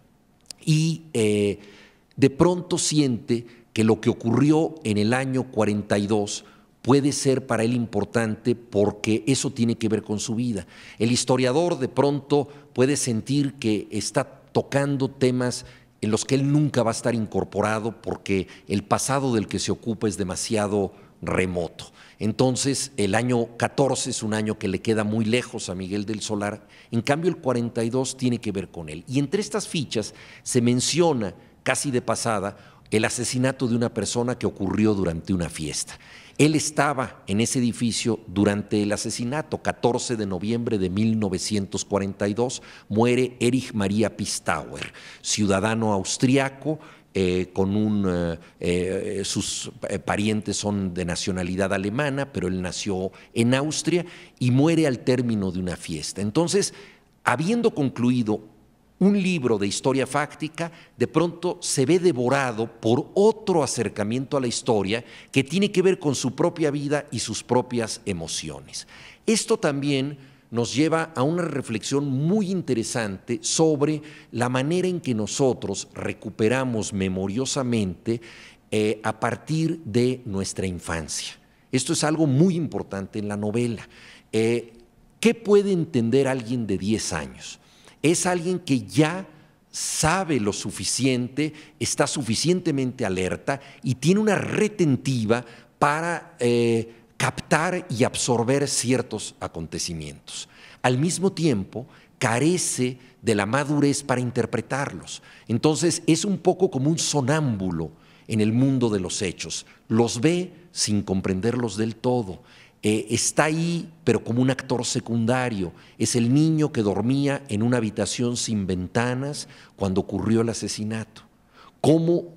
y de pronto siente que lo que ocurrió en el año 42 puede ser para él importante porque eso tiene que ver con su vida. El historiador de pronto puede sentir que está tocando temas en los que él nunca va a estar incorporado porque el pasado del que se ocupa es demasiado remoto. Entonces, el año 14 es un año que le queda muy lejos a Miguel del Solar, en cambio el 42 tiene que ver con él. Y entre estas fichas se menciona, casi de pasada, el asesinato de una persona que ocurrió durante una fiesta. Él estaba en ese edificio durante el asesinato, 14 de noviembre de 1942, muere Erich María Pistauer, ciudadano austriaco, eh, con un, eh, eh, sus parientes son de nacionalidad alemana, pero él nació en Austria y muere al término de una fiesta. Entonces, habiendo concluido un libro de historia fáctica de pronto se ve devorado por otro acercamiento a la historia que tiene que ver con su propia vida y sus propias emociones. Esto también nos lleva a una reflexión muy interesante sobre la manera en que nosotros recuperamos memoriosamente eh, a partir de nuestra infancia. Esto es algo muy importante en la novela. Eh, ¿Qué puede entender alguien de 10 años? es alguien que ya sabe lo suficiente, está suficientemente alerta y tiene una retentiva para eh, captar y absorber ciertos acontecimientos. Al mismo tiempo, carece de la madurez para interpretarlos. Entonces es un poco como un sonámbulo en el mundo de los hechos. Los ve sin comprenderlos del todo. Eh, está ahí, pero como un actor secundario. Es el niño que dormía en una habitación sin ventanas cuando ocurrió el asesinato. ¿Cómo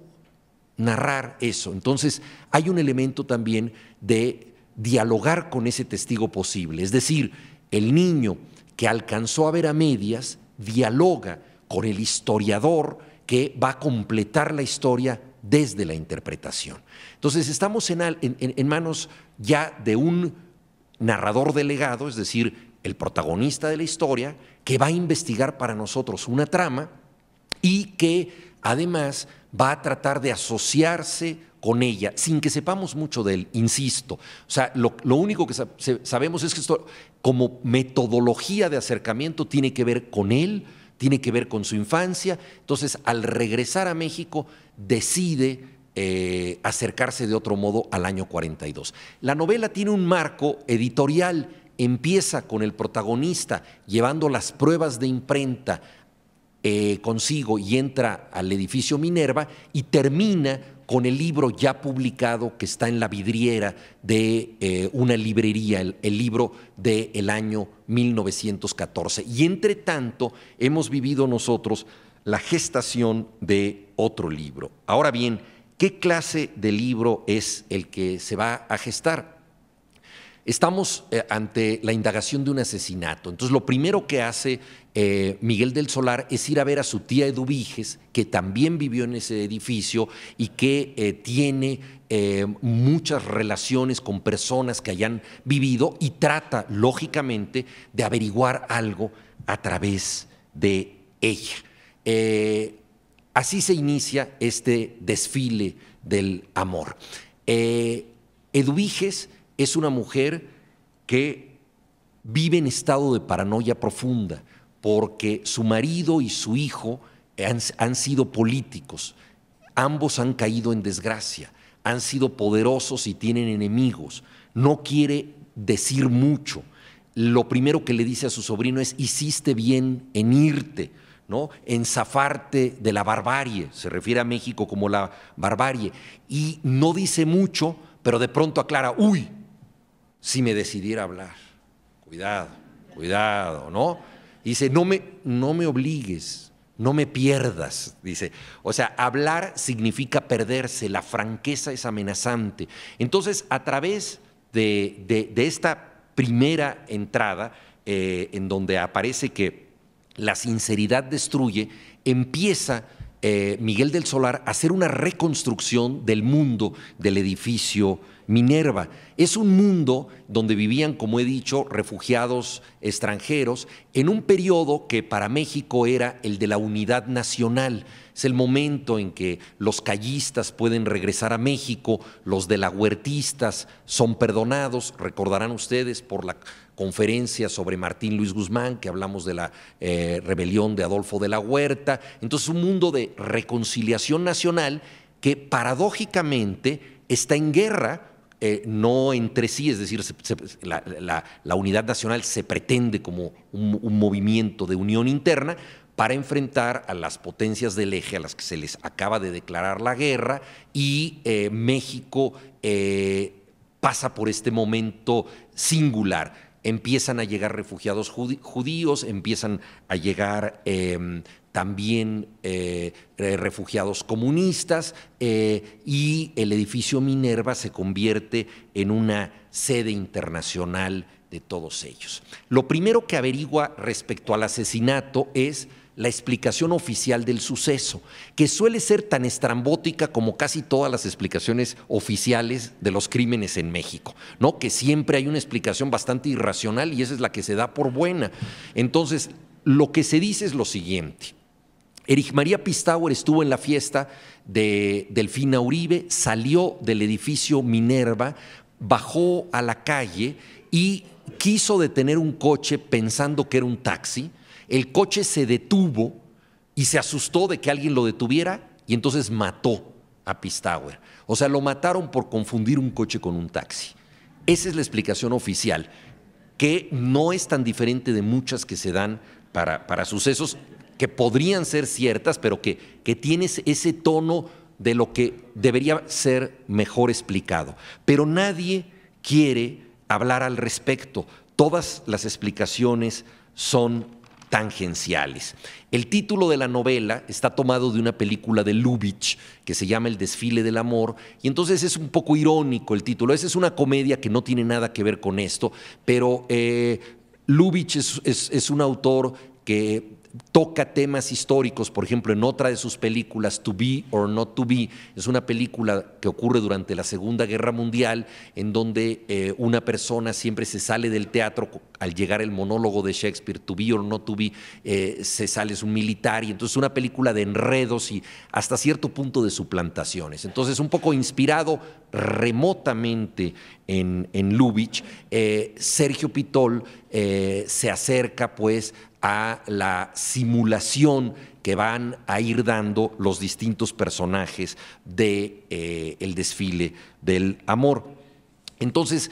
narrar eso? Entonces, hay un elemento también de dialogar con ese testigo posible. Es decir, el niño que alcanzó a ver a medias dialoga con el historiador que va a completar la historia desde la interpretación. Entonces, estamos en, en manos ya de un narrador delegado, es decir, el protagonista de la historia, que va a investigar para nosotros una trama y que además va a tratar de asociarse con ella, sin que sepamos mucho de él, insisto. O sea, lo, único que sabemos es que esto, como metodología de acercamiento, tiene que ver con él, tiene que ver con su infancia. Entonces, al regresar a México, decide eh, acercarse de otro modo al año 42. La novela tiene un marco editorial, empieza con el protagonista llevando las pruebas de imprenta eh, consigo y entra al edificio Minerva y termina con el libro ya publicado que está en la vidriera de eh, una librería, el, libro del año 1914. Y entre tanto, hemos vivido nosotros la gestación de otro libro. Ahora bien, ¿Qué clase de libro es el que se va a gestar? Estamos eh, ante la indagación de un asesinato. Entonces, lo primero que hace eh, Miguel del Solar es ir a ver a su tía Eduviges, que también vivió en ese edificio y que eh, tiene muchas relaciones con personas que hayan vivido y trata, lógicamente, de averiguar algo a través de ella. Así se inicia este desfile del amor. Eh, es una mujer que vive en estado de paranoia profunda porque su marido y su hijo han sido políticos, ambos han caído en desgracia, han sido poderosos y tienen enemigos, no quiere decir mucho. Lo primero que le dice a su sobrino es, hiciste bien en irte, ¿no? en zafarte de la barbarie, se refiere a México como la barbarie, y no dice mucho, pero de pronto aclara, uy, si me decidiera hablar, cuidado, cuidado, ¿no? Dice, no me, no me obligues, no me pierdas, dice. O sea, hablar significa perderse, la franqueza es amenazante. Entonces, a través de, esta primera entrada, eh, en donde aparece que la sinceridad destruye, empieza eh, Miguel del Solar a hacer una reconstrucción del mundo del edificio Minerva. Es un mundo donde vivían, como he dicho, refugiados extranjeros en un periodo que para México era el de la unidad nacional. Es el momento en que los callistas pueden regresar a México, los de la huertistas son perdonados, recordarán ustedes, por la conferencia sobre Martín Luis Guzmán, que hablamos de la eh, rebelión de Adolfo de la Huerta. Entonces, un mundo de reconciliación nacional que paradójicamente está en guerra. Eh, no entre sí, es decir, la, unidad nacional se pretende como un, movimiento de unión interna, para enfrentar a las potencias del eje a las que se les acaba de declarar la guerra y eh, México pasa por este momento singular empiezan a llegar refugiados judíos, empiezan a llegar em, también eh, refugiados comunistas eh, y el edificio Minerva se convierte en una sede internacional de todos ellos. Lo primero que averigua respecto al asesinato es la explicación oficial del suceso, que suele ser tan estrambótica como casi todas las explicaciones oficiales de los crímenes en México, ¿no? Que siempre hay una explicación bastante irracional y esa es la que se da por buena. Entonces, lo que se dice es lo siguiente. Erich María Pistauer estuvo en la fiesta de Delfina Uribe, salió del edificio Minerva, bajó a la calle y quiso detener un coche pensando que era un taxi el coche se detuvo y se asustó de que alguien lo detuviera y entonces mató a Pistauer. O sea, lo mataron por confundir un coche con un taxi. Esa es la explicación oficial, que no es tan diferente de muchas que se dan para, para sucesos que podrían ser ciertas, pero que, que tienes ese tono de lo que debería ser mejor explicado. Pero nadie quiere hablar al respecto. Todas las explicaciones son tangenciales. El título de la novela está tomado de una película de Lubitsch que se llama El desfile del amor y entonces es un poco irónico el título. Esa es una comedia que no tiene nada que ver con esto, pero eh, Lubitsch es un autor que toca temas históricos, por ejemplo, en otra de sus películas, To Be or Not To Be, es una película que ocurre durante la Segunda Guerra Mundial, en donde eh, una persona siempre se sale del teatro al llegar el monólogo de Shakespeare, To Be or Not To Be, eh, se sale, es un militar, y entonces es una película de enredos y hasta cierto punto de suplantaciones. Entonces, un poco inspirado remotamente en, en Lubitsch, eh, Sergio Pitol se acerca pues a la simulación que van a ir dando los distintos personajes del de, eh, el desfile del amor. Entonces,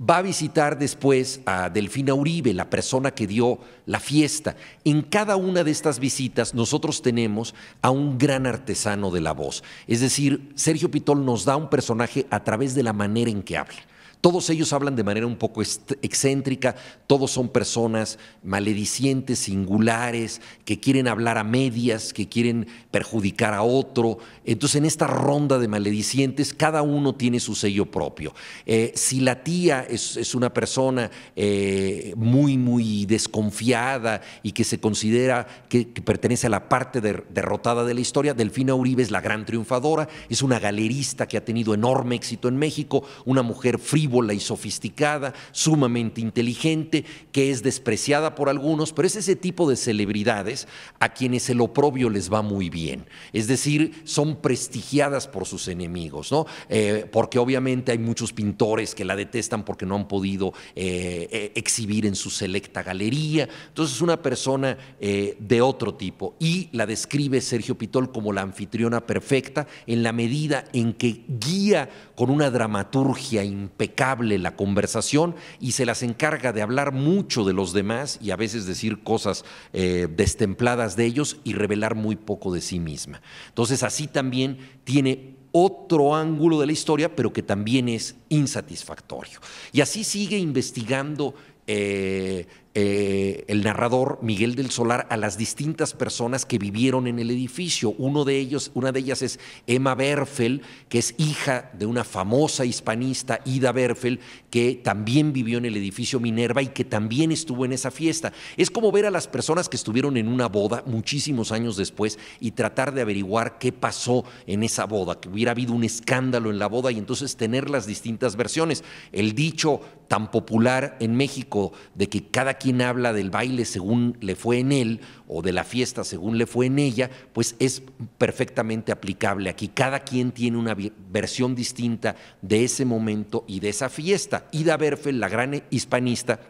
va a visitar después a Delfina Uribe, la persona que dio la fiesta. En cada una de estas visitas nosotros tenemos a un gran artesano de la voz. Es decir, Sergio Pitol nos da un personaje a través de la manera en que habla. Todos ellos hablan de manera un poco excéntrica, todos son personas maledicientes, singulares, que quieren hablar a medias, que quieren perjudicar a otro. Entonces, en esta ronda de maledicientes, cada uno tiene su sello propio. Eh, si la tía es, una persona eh, muy, muy desconfiada y que se considera que, pertenece a la parte derrotada de la historia, Delfina Uribe es la gran triunfadora, es una galerista que ha tenido enorme éxito en México, una mujer fría y sofisticada, sumamente inteligente, que es despreciada por algunos, pero es ese tipo de celebridades a quienes el oprobio les va muy bien. Es decir, son prestigiadas por sus enemigos, ¿no? Eh, porque obviamente hay muchos pintores que la detestan porque no han podido eh, eh, exhibir en su selecta galería. Entonces es una persona de otro tipo y la describe Sergio Pitol como la anfitriona perfecta en la medida en que guía con una dramaturgia impecable cable la conversación y se las encarga de hablar mucho de los demás y a veces decir cosas eh, destempladas de ellos y revelar muy poco de sí misma. Entonces así también tiene otro ángulo de la historia, pero que también es insatisfactorio. Y así sigue investigando eh, eh, el narrador Miguel del Solar a las distintas personas que vivieron en el edificio. Uno de ellos, una de ellas es Emma Berfel, que es hija de una famosa hispanista, Ida Berfel, que también vivió en el edificio Minerva y que también estuvo en esa fiesta. Es como ver a las personas que estuvieron en una boda muchísimos años después y tratar de averiguar qué pasó en esa boda, que hubiera habido un escándalo en la boda y entonces tener las distintas versiones. El dicho tan popular en México de que cada quien habla del baile según le fue en él o de la fiesta según le fue en ella, pues es perfectamente aplicable aquí. Cada quien tiene una versión distinta de ese momento y de esa fiesta. Ida Berfel, la gran hispanista,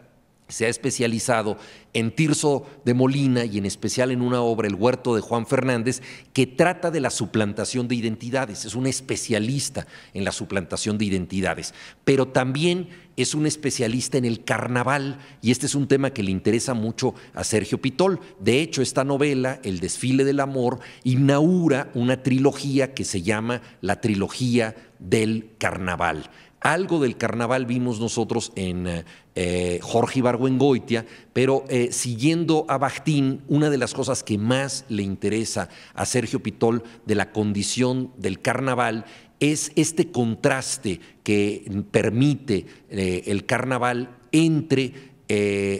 se ha especializado en Tirso de Molina y en especial en una obra, El huerto de Juan Fernández, que trata de la suplantación de identidades. Es un especialista en la suplantación de identidades, pero también es un especialista en el carnaval y este es un tema que le interesa mucho a Sergio Pitol. De hecho, esta novela, El desfile del amor, inaugura una trilogía que se llama la trilogía del carnaval. Algo del carnaval vimos nosotros en eh, eh, Jorge Ibargüengoitia, pero eh, siguiendo a Bachtín, una de las cosas que más le interesa a Sergio Pitol de la condición del carnaval es este contraste que permite el carnaval entre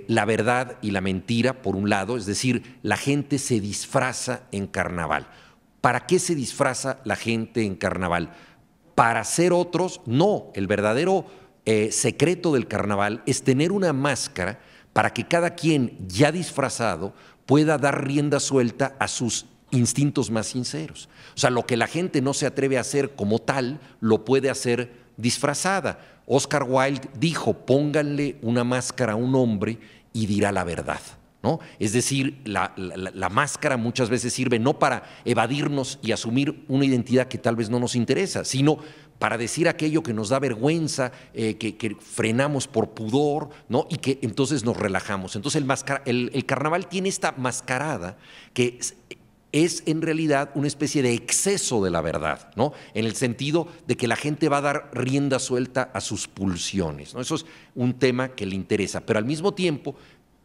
la verdad y la mentira, por un lado, es decir, la gente se disfraza en carnaval. ¿Para qué se disfraza la gente en carnaval? para ser otros, no. El verdadero eh, secreto del carnaval es tener una máscara para que cada quien ya disfrazado pueda dar rienda suelta a sus instintos más sinceros. O sea, lo que la gente no se atreve a hacer como tal, lo puede hacer disfrazada. Oscar Wilde dijo, pónganle una máscara a un hombre y dirá la verdad. Es decir, la, máscara muchas veces sirve no para evadirnos y asumir una identidad que tal vez no nos interesa, sino para decir aquello que nos da vergüenza, eh, que, frenamos por pudor, ¿no? Y que entonces nos relajamos. Entonces el, carnaval tiene esta mascarada que es, en realidad una especie de exceso de la verdad, ¿no? En el sentido de que la gente va a dar rienda suelta a sus pulsiones, ¿no? Eso es un tema que le interesa, pero al mismo tiempo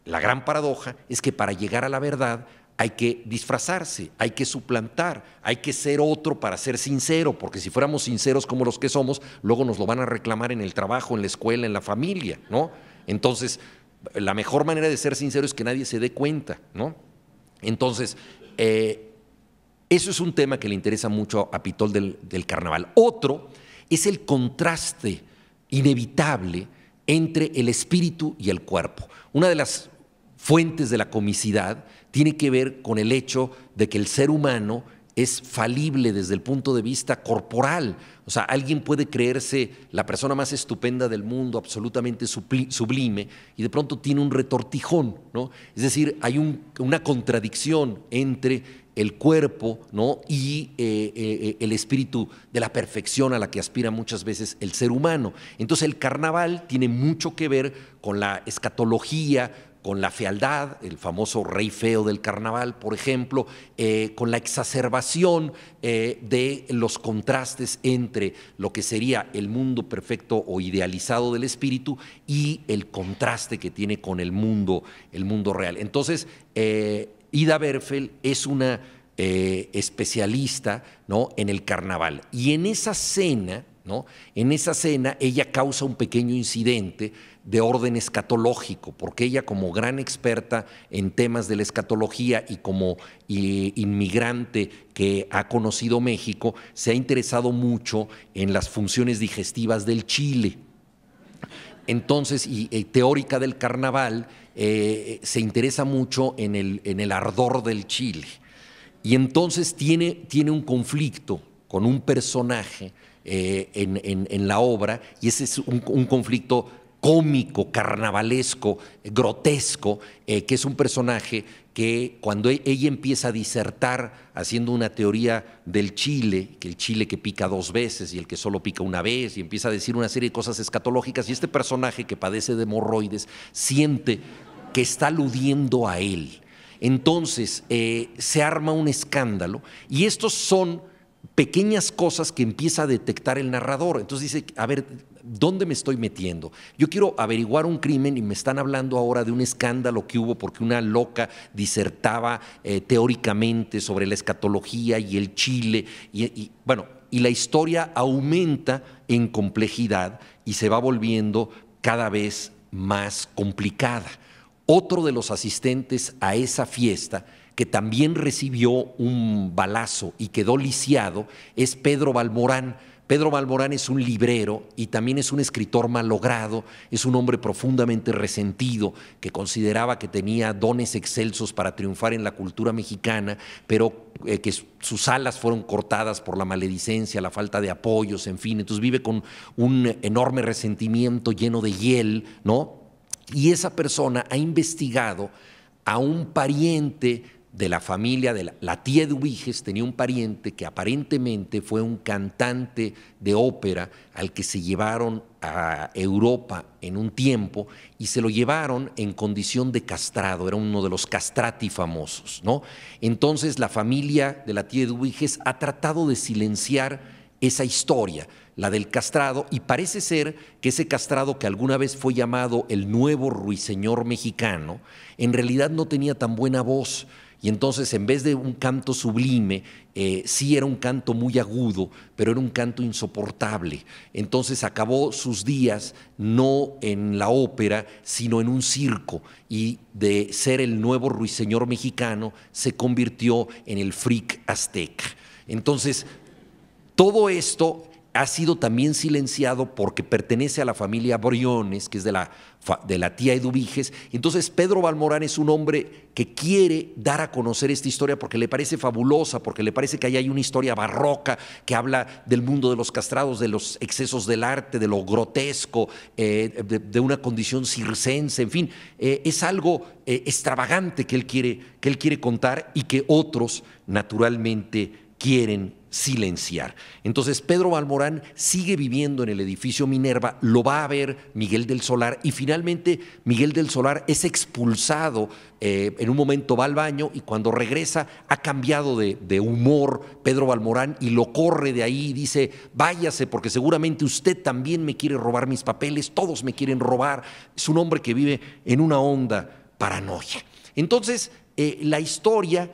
la gran paradoja es que para llegar a la verdad hay que disfrazarse, hay que suplantar, hay que ser otro para ser sincero, porque si fuéramos sinceros como los que somos, luego nos lo van a reclamar en el trabajo, en la escuela, en la familia, ¿no? Entonces, la mejor manera de ser sincero es que nadie se dé cuenta, ¿no? Entonces, eh, eso es un tema que le interesa mucho a Pitol del, del carnaval. Otro es el contraste inevitable entre el espíritu y el cuerpo. Una de las fuentes de la comicidad tiene que ver con el hecho de que el ser humano es falible desde el punto de vista corporal. O sea, alguien puede creerse la persona más estupenda del mundo, absolutamente sublime, y de pronto tiene un retortijón, ¿no? Es decir, hay una contradicción entre el cuerpo ¿no? y eh, eh, eh, el espíritu de la perfección a la que aspira muchas veces el ser humano. Entonces el carnaval tiene mucho que ver con la escatología, con la fealdad, el famoso rey feo del carnaval, por ejemplo, eh, con la exacerbación eh, de los contrastes entre lo que sería el mundo perfecto o idealizado del espíritu y el contraste que tiene con el mundo, el mundo real. Entonces, eh, Ida Berfel es una especialista ¿no? en el carnaval. Y en esa cena, ¿no? en esa cena, ella causa un pequeño incidente de orden escatológico, porque ella como gran experta en temas de la escatología y como inmigrante que ha conocido México, se ha interesado mucho en las funciones digestivas del chile. Entonces, y, eh, teórica del carnaval, eh, se interesa mucho en el, en el, ardor del chile. Y entonces tiene, tiene un conflicto con un personaje eh, en, la obra, y ese es un conflicto cómico, carnavalesco, grotesco, eh, que es un personaje que cuando e-, ella empieza a disertar haciendo una teoría del chile, que el chile que pica dos veces y el que solo pica una vez, y empieza a decir una serie de cosas escatológicas, y este personaje que padece de hemorroides siente que está aludiendo a él. Entonces eh, se arma un escándalo y estos son pequeñas cosas que empieza a detectar el narrador. Entonces dice, a ver, ¿Dónde me estoy metiendo? Yo quiero averiguar un crimen y me están hablando ahora de un escándalo que hubo porque una loca disertaba eh, teóricamente sobre la escatología y el Chile. Y, bueno, y la historia aumenta en complejidad y se va volviendo cada vez más complicada. Otro de los asistentes a esa fiesta, que también recibió un balazo y quedó lisiado, es Pedro Balmorán Pedro Balborán es un librero y también es un escritor malogrado, es un hombre profundamente resentido que consideraba que tenía dones excelsos para triunfar en la cultura mexicana, pero eh, que sus alas fueron cortadas por la maledicencia, la falta de apoyos, en fin. Entonces vive con un enorme resentimiento lleno de hiel, ¿no? Y esa persona ha investigado a un pariente de la familia de la, tía de tenía un pariente que aparentemente fue un cantante de ópera al que se llevaron a Europa en un tiempo y se lo llevaron en condición de castrado, era uno de los castrati famosos, ¿no? Entonces la familia de la tía de ha tratado de silenciar esa historia, la del castrado, y parece ser que ese castrado que alguna vez fue llamado el nuevo ruiseñor mexicano, en realidad no tenía tan buena voz y entonces, en vez de un canto sublime, eh, sí era un canto muy agudo, pero era un canto insoportable. Entonces acabó sus días no en la ópera, sino en un circo. Y de ser el nuevo ruiseñor mexicano, se convirtió en el freak azteca. Entonces, todo esto ha sido también silenciado porque pertenece a la familia Briones, que es de la, de la tía Eduviges. Entonces Pedro Balmorán es un hombre que quiere dar a conocer esta historia porque le parece fabulosa, porque le parece que ahí hay una historia barroca que habla del mundo de los castrados, de los excesos del arte, de lo grotesco, eh, de, una condición circense, en fin, eh, es algo eh, extravagante que él, quiere, que él quiere contar y que otros naturalmente quieren silenciar. Entonces Pedro Balmorán sigue viviendo en el edificio Minerva, lo va a ver Miguel del Solar y finalmente Miguel del Solar es expulsado, eh, en un momento va al baño y cuando regresa ha cambiado de, humor Pedro Balmorán y lo corre de ahí y dice, váyase porque seguramente usted también me quiere robar mis papeles, todos me quieren robar. Es un hombre que vive en una onda paranoia. Entonces, eh, la historia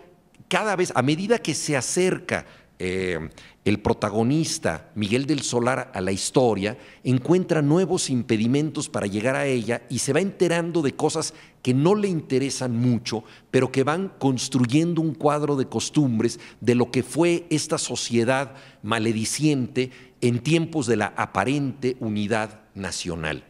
cada vez, a medida que se acerca, eh, el protagonista, Miguel del Solar, a la historia, encuentra nuevos impedimentos para llegar a ella y se va enterando de cosas que no le interesan mucho, pero que van construyendo un cuadro de costumbres de lo que fue esta sociedad malediciente en tiempos de la aparente unidad nacional.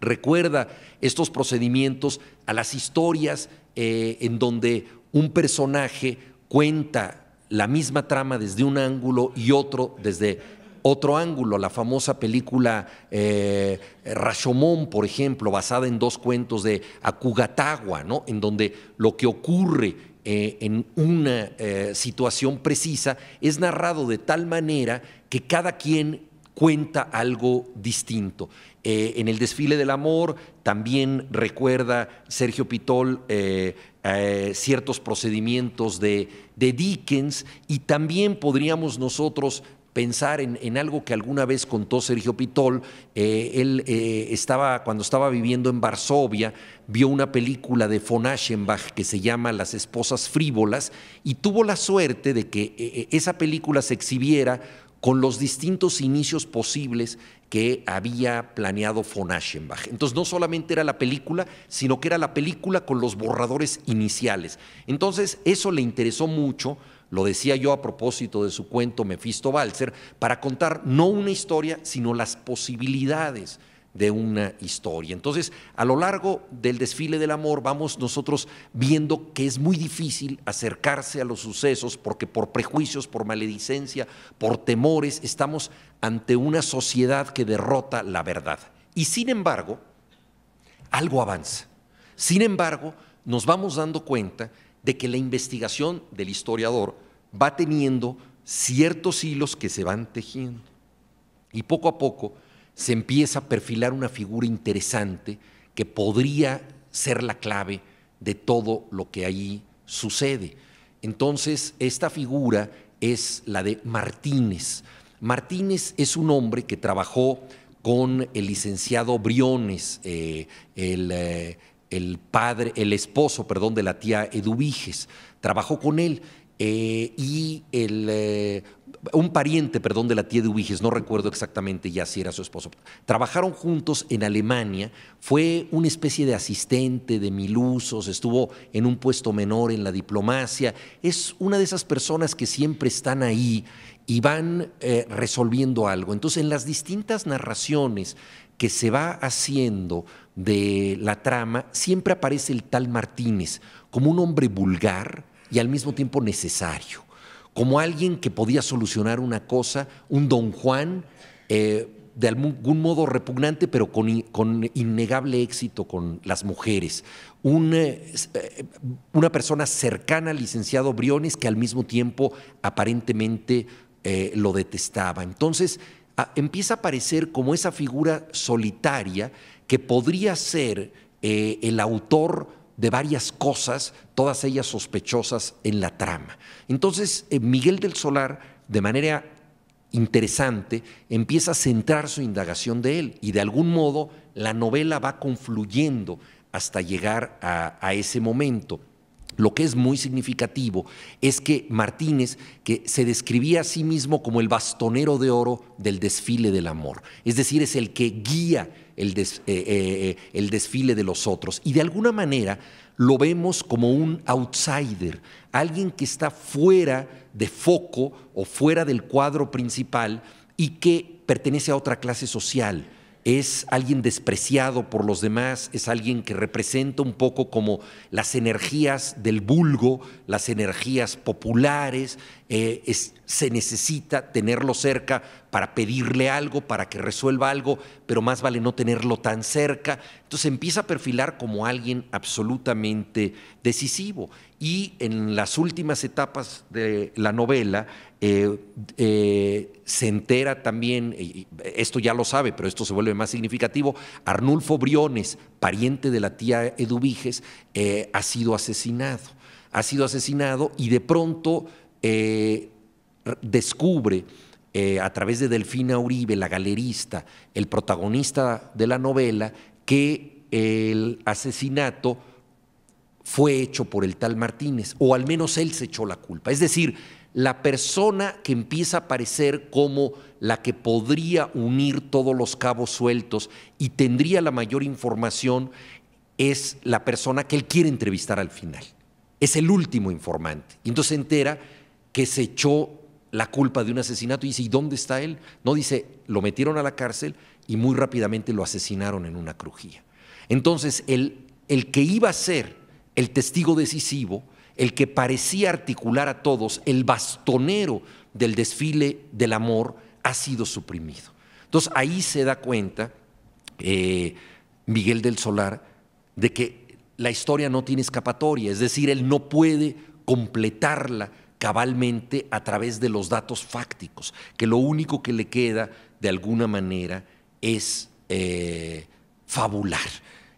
Recuerda estos procedimientos a las historias eh, en donde un personaje cuenta la misma trama desde un ángulo y otro desde otro ángulo, la famosa película eh, Rashomon, por ejemplo, basada en dos cuentos de Akugatagua ¿no? en donde lo que ocurre eh, en una eh, situación precisa es narrado de tal manera que cada quien cuenta algo distinto. Eh, en el desfile del amor también recuerda Sergio Pitol eh, ciertos procedimientos de, Dickens y también podríamos nosotros pensar en, algo que alguna vez contó Sergio Pitol. Eh, él eh, estaba, cuando estaba viviendo en Varsovia, vio una película de von Aschenbach que se llama Las esposas frívolas y tuvo la suerte de que esa película se exhibiera con los distintos inicios posibles que había planeado von Aschenbach. Entonces no solamente era la película, sino que era la película con los borradores iniciales. Entonces eso le interesó mucho, lo decía yo a propósito de su cuento Mefisto Balzer, para contar no una historia, sino las posibilidades de una historia. Entonces, a lo largo del desfile del amor vamos nosotros viendo que es muy difícil acercarse a los sucesos porque por prejuicios, por maledicencia, por temores, estamos ante una sociedad que derrota la verdad. Y sin embargo, algo avanza. Sin embargo, nos vamos dando cuenta de que la investigación del historiador va teniendo ciertos hilos que se van tejiendo. Y poco a poco se empieza a perfilar una figura interesante que podría ser la clave de todo lo que ahí sucede. Entonces, esta figura es la de Martínez. Martínez es un hombre que trabajó con el licenciado Briones, eh, eh, el, padre, el esposo, perdón, de la tía Eduviges. Trabajó con él eh, y el, un pariente, perdón, de la tía Eduviges, no recuerdo exactamente ya si era su esposo. Trabajaron juntos en Alemania, fue una especie de asistente de milusos, estuvo en un puesto menor en la diplomacia. Es una de esas personas que siempre están ahí y van eh, resolviendo algo. Entonces, en las distintas narraciones que se va haciendo de la trama, siempre aparece el tal Martínez como un hombre vulgar y al mismo tiempo necesario, como alguien que podía solucionar una cosa, un don Juan. Eh, de algún modo repugnante, pero con, innegable éxito con las mujeres. Una, eh, una persona cercana al licenciado Briones que al mismo tiempo aparentemente eh, lo detestaba. Entonces empieza a aparecer como esa figura solitaria que podría ser eh, el autor de varias cosas, todas ellas sospechosas en la trama. Entonces, eh, Miguel del Solar, de manera interesante, empieza a centrar su indagación de él y de algún modo la novela va confluyendo hasta llegar a ese momento. Lo que es muy significativo es que Martínez, se describía a sí mismo como el bastonero de oro del desfile del amor, es decir, es el que guía el, eh, eh, eh, el desfile de los otros. Y de alguna manera lo vemos como un outsider, alguien que está fuera de foco o fuera del cuadro principal y que pertenece a otra clase social es alguien despreciado por los demás, es alguien que representa un poco como las energías del vulgo, las energías populares, eh, se necesita tenerlo cerca para pedirle algo, para que resuelva algo, pero más vale no tenerlo tan cerca. Entonces empieza a perfilar como alguien absolutamente decisivo y en las últimas etapas de la novela eh, eh, se entera también, esto ya lo sabe, pero esto se vuelve más significativo, Arnulfo Briones, pariente de la tía Eduviges, eh, ha sido asesinado, ha sido asesinado y de pronto descubre a través de Delfina Uribe, la galerista, el protagonista de la novela, que el asesinato fue hecho por el tal Martínez, o al menos él se echó la culpa. Es decir, la persona que empieza a aparecer como la que podría unir todos los cabos sueltos y tendría la mayor información es la persona que él quiere entrevistar al final. Es el último informante. Y entonces se entera que se echó la culpa de un asesinato y dice, ¿y dónde está él? No dice, lo metieron a la cárcel y muy rápidamente lo asesinaron en una crujía. Entonces, el, el que iba a ser el testigo decisivo, el que parecía articular a todos, el bastonero del desfile del amor, ha sido suprimido. Entonces ahí se da cuenta eh, Miguel del Solar de que la historia no tiene escapatoria, es decir, él no puede completarla cabalmente a través de los datos fácticos, que lo único que le queda de alguna manera es eh, fabular.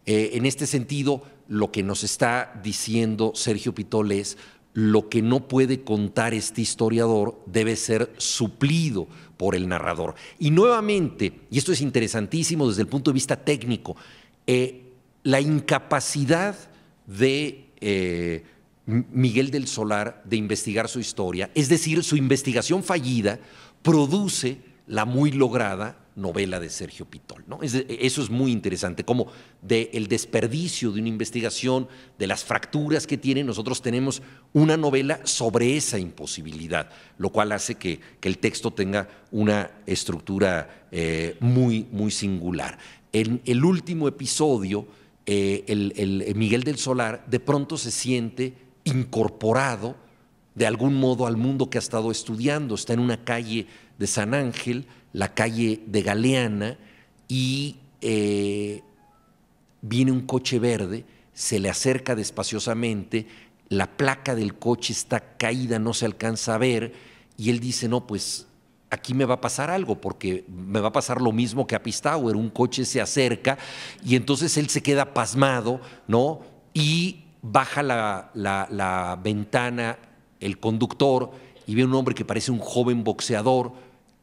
Eh, en este sentido, lo que nos está diciendo Sergio Pitol es lo que no puede contar este historiador debe ser suplido por el narrador. Y nuevamente, y esto es interesantísimo desde el punto de vista técnico, eh, la incapacidad de eh, Miguel del Solar de investigar su historia, es decir, su investigación fallida, produce la muy lograda novela de Sergio Pitol. eso es muy interesante, como del desperdicio de una investigación, de las fracturas que tiene, nosotros tenemos una novela sobre esa imposibilidad, lo cual hace que, el texto tenga una estructura eh, muy, muy singular. En el último episodio, eh, el, eh, Miguel del Solar de pronto se siente incorporado de algún modo al mundo que ha estado estudiando, está en una calle de San Ángel, la calle de Galeana y eh, viene un coche verde, se le acerca despaciosamente, la placa del coche está caída, no se alcanza a ver y él dice, no, pues aquí me va a pasar algo, porque me va a pasar lo mismo que a Pistauer, un coche se acerca y entonces él se queda pasmado, ¿no? Y baja la, la ventana el conductor y ve un hombre que parece un joven boxeador,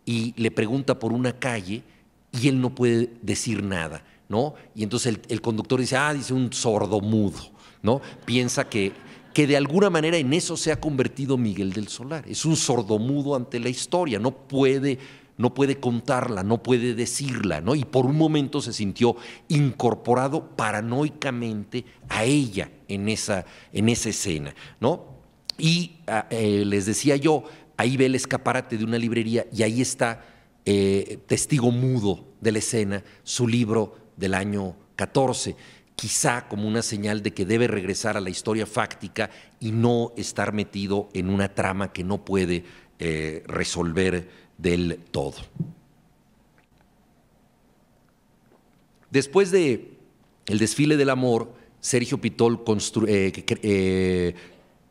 y le pregunta por una calle y él no puede decir nada, ¿no? Y entonces el, conductor dice, ah, dice un sordomudo, ¿no? Piensa que, que de alguna manera en eso se ha convertido Miguel del Solar. Es un sordomudo ante la historia, no puede, no puede contarla, no puede decirla, ¿no? Y por un momento se sintió incorporado paranoicamente a ella en esa, en esa escena, ¿no? Y ah, eh, les decía yo, ahí ve el escaparate de una librería y ahí está eh, testigo mudo de la escena, su libro del año 14, quizá como una señal de que debe regresar a la historia fáctica y no estar metido en una trama que no puede eh, resolver del todo. Después de el desfile del amor, Sergio Pitol eh, eh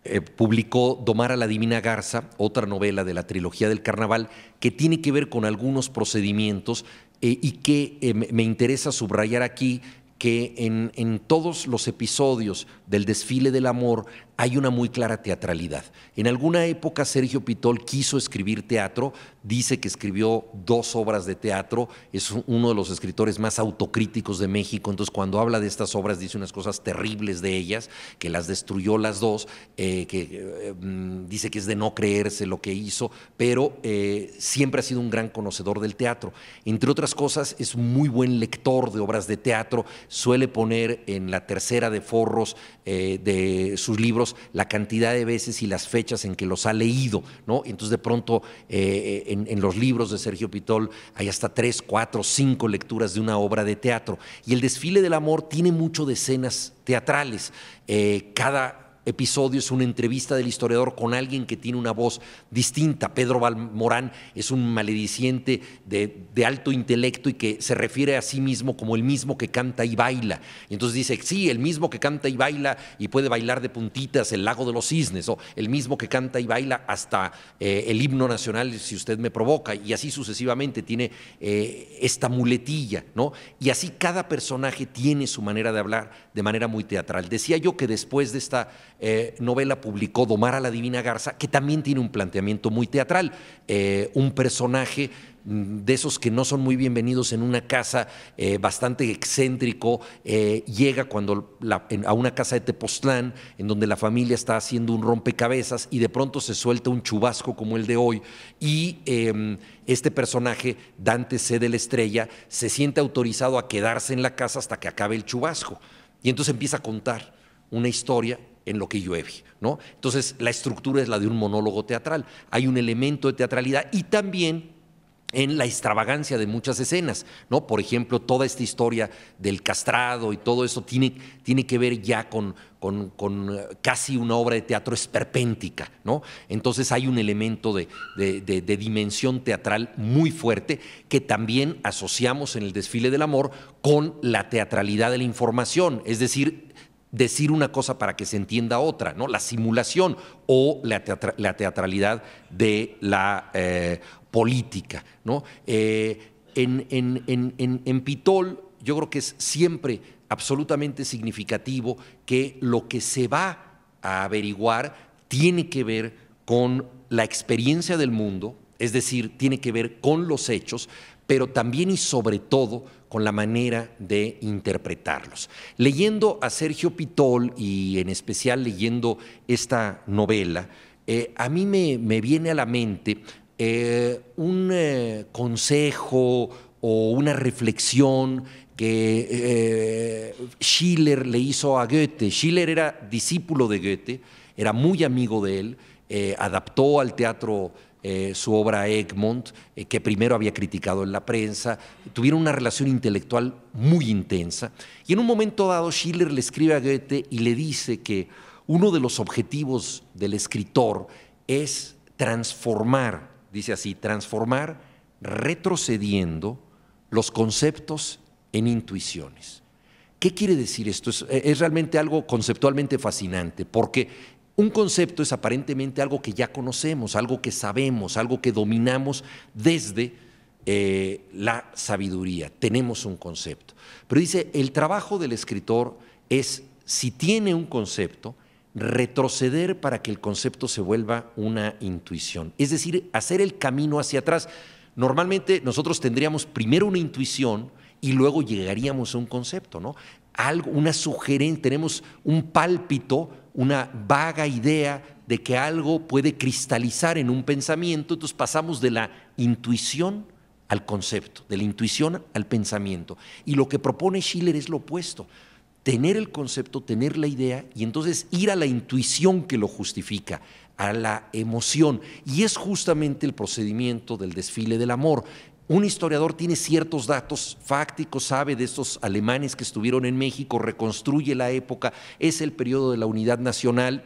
eh, publicó Domar a la Divina Garza, otra novela de la trilogía del carnaval, que tiene que ver con algunos procedimientos eh, y que eh, me interesa subrayar aquí que en, todos los episodios del desfile del amor hay una muy clara teatralidad. En alguna época Sergio Pitol quiso escribir teatro, dice que escribió dos obras de teatro, es uno de los escritores más autocríticos de México, entonces cuando habla de estas obras dice unas cosas terribles de ellas, que las destruyó las dos, eh, que eh, mm, dice que es de no creerse lo que hizo, pero eh, siempre ha sido un gran conocedor del teatro. Entre otras cosas, es muy buen lector de obras de teatro, suele poner en la tercera de forros de sus libros, la cantidad de veces y las fechas en que los ha leído, ¿no? Entonces de pronto eh, eh, en, los libros de Sergio Pitol hay hasta tres, cuatro, cinco lecturas de una obra de teatro. Y el desfile del amor tiene mucho de escenas teatrales. Eh, cada episodio es una entrevista del historiador con alguien que tiene una voz distinta. Pedro Valmorán es un malediciente de, alto intelecto y que se refiere a sí mismo como el mismo que canta y baila. Y entonces dice, sí, el mismo que canta y baila y puede bailar de puntitas el lago de los cisnes, o el mismo que canta y baila hasta eh, el himno nacional si usted me provoca, y así sucesivamente tiene eh, esta muletilla, ¿no? Y así cada personaje tiene su manera de hablar de manera muy teatral. Decía yo que después de esta eh, novela publicó Domar a la Divina Garza, que también tiene un planteamiento muy teatral, eh, un personaje mm, de esos que no son muy bienvenidos en una casa, eh, bastante excéntrico, llega cuando a una casa de Tepoztlán, en donde la familia está haciendo un rompecabezas y de pronto se suelta un chubasco como el de hoy y em, este personaje, Dante C. de la Estrella, se siente autorizado a quedarse en la casa hasta que acabe el chubasco. Y entonces empieza a contar una historia en lo que llueve. ¿no? Entonces, la estructura es la de un monólogo teatral. Hay un elemento de teatralidad y también en la extravagancia de muchas escenas, ¿no? Por ejemplo, toda esta historia del castrado y todo eso tiene, tiene que ver ya con, con, eh, casi una obra de teatro esperpéntica, ¿no? Entonces hay un elemento de, de, dimensión teatral muy fuerte que también asociamos en el desfile del amor con la teatralidad de la información, es decir, decir una cosa para que se entienda otra, ¿no? La simulación o la, teatralidad de la eh, política, ¿no? Eh, en, en, en Pitol, yo creo que es siempre absolutamente significativo que lo que se va a averiguar tiene que ver con la experiencia del mundo, es decir, tiene que ver con los hechos, pero también y sobre todo con la manera de interpretarlos. Leyendo a Sergio Pitol y en especial leyendo esta novela, eh, a mí me, viene a la mente eh, un eh, consejo o una reflexión que Schiller le hizo a Goethe. Schiller era discípulo de Goethe, era muy amigo de él, adaptó al teatro eh, su obra Egmont, eh, que primero había criticado en la prensa, tuvieron una relación intelectual muy intensa. Y en un momento dado Schiller le escribe a Goethe y le dice que uno de los objetivos del escritor es transformar, dice así, transformar retrocediendo los conceptos en intuiciones. ¿Qué quiere decir esto? es, eh, realmente algo conceptualmente fascinante, porque un concepto es aparentemente algo que ya conocemos, algo que sabemos, algo que dominamos desde eh, la sabiduría. Tenemos un concepto. Pero dice, el trabajo del escritor es, si tiene un concepto, retroceder para que el concepto se vuelva una intuición. Es decir, hacer el camino hacia atrás. Normalmente nosotros tendríamos primero una intuición y luego llegaríamos a un concepto, ¿no? Algo, una sugerencia, tenemos un pálpito una vaga idea de que algo puede cristalizar en un pensamiento, entonces pasamos de la intuición al concepto, de la intuición al pensamiento. Y lo que propone Schiller es lo opuesto, tener el concepto, tener la idea y entonces ir a la intuición que lo justifica, a la emoción. Y es justamente el procedimiento del desfile del amor. Un historiador tiene ciertos datos fácticos, sabe de estos alemanes que estuvieron en México, reconstruye la época, es el periodo de la unidad nacional,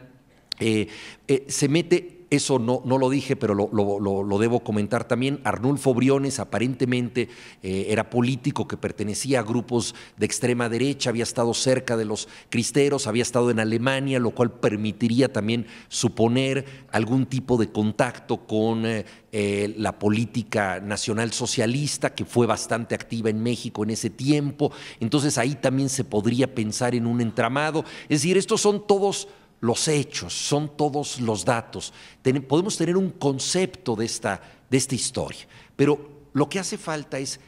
eh, eh, se mete eso no, no lo dije, pero lo, debo comentar también, Arnulfo Briones aparentemente eh, era político que pertenecía a grupos de extrema derecha, había estado cerca de los cristeros, había estado en Alemania, lo cual permitiría también suponer algún tipo de contacto con eh, eh, la política nacional socialista, que fue bastante activa en México en ese tiempo. Entonces ahí también se podría pensar en un entramado. Es decir, estos son todos los hechos, son todos los datos. podemos tener un concepto de esta, de esta historia, pero lo que hace falta es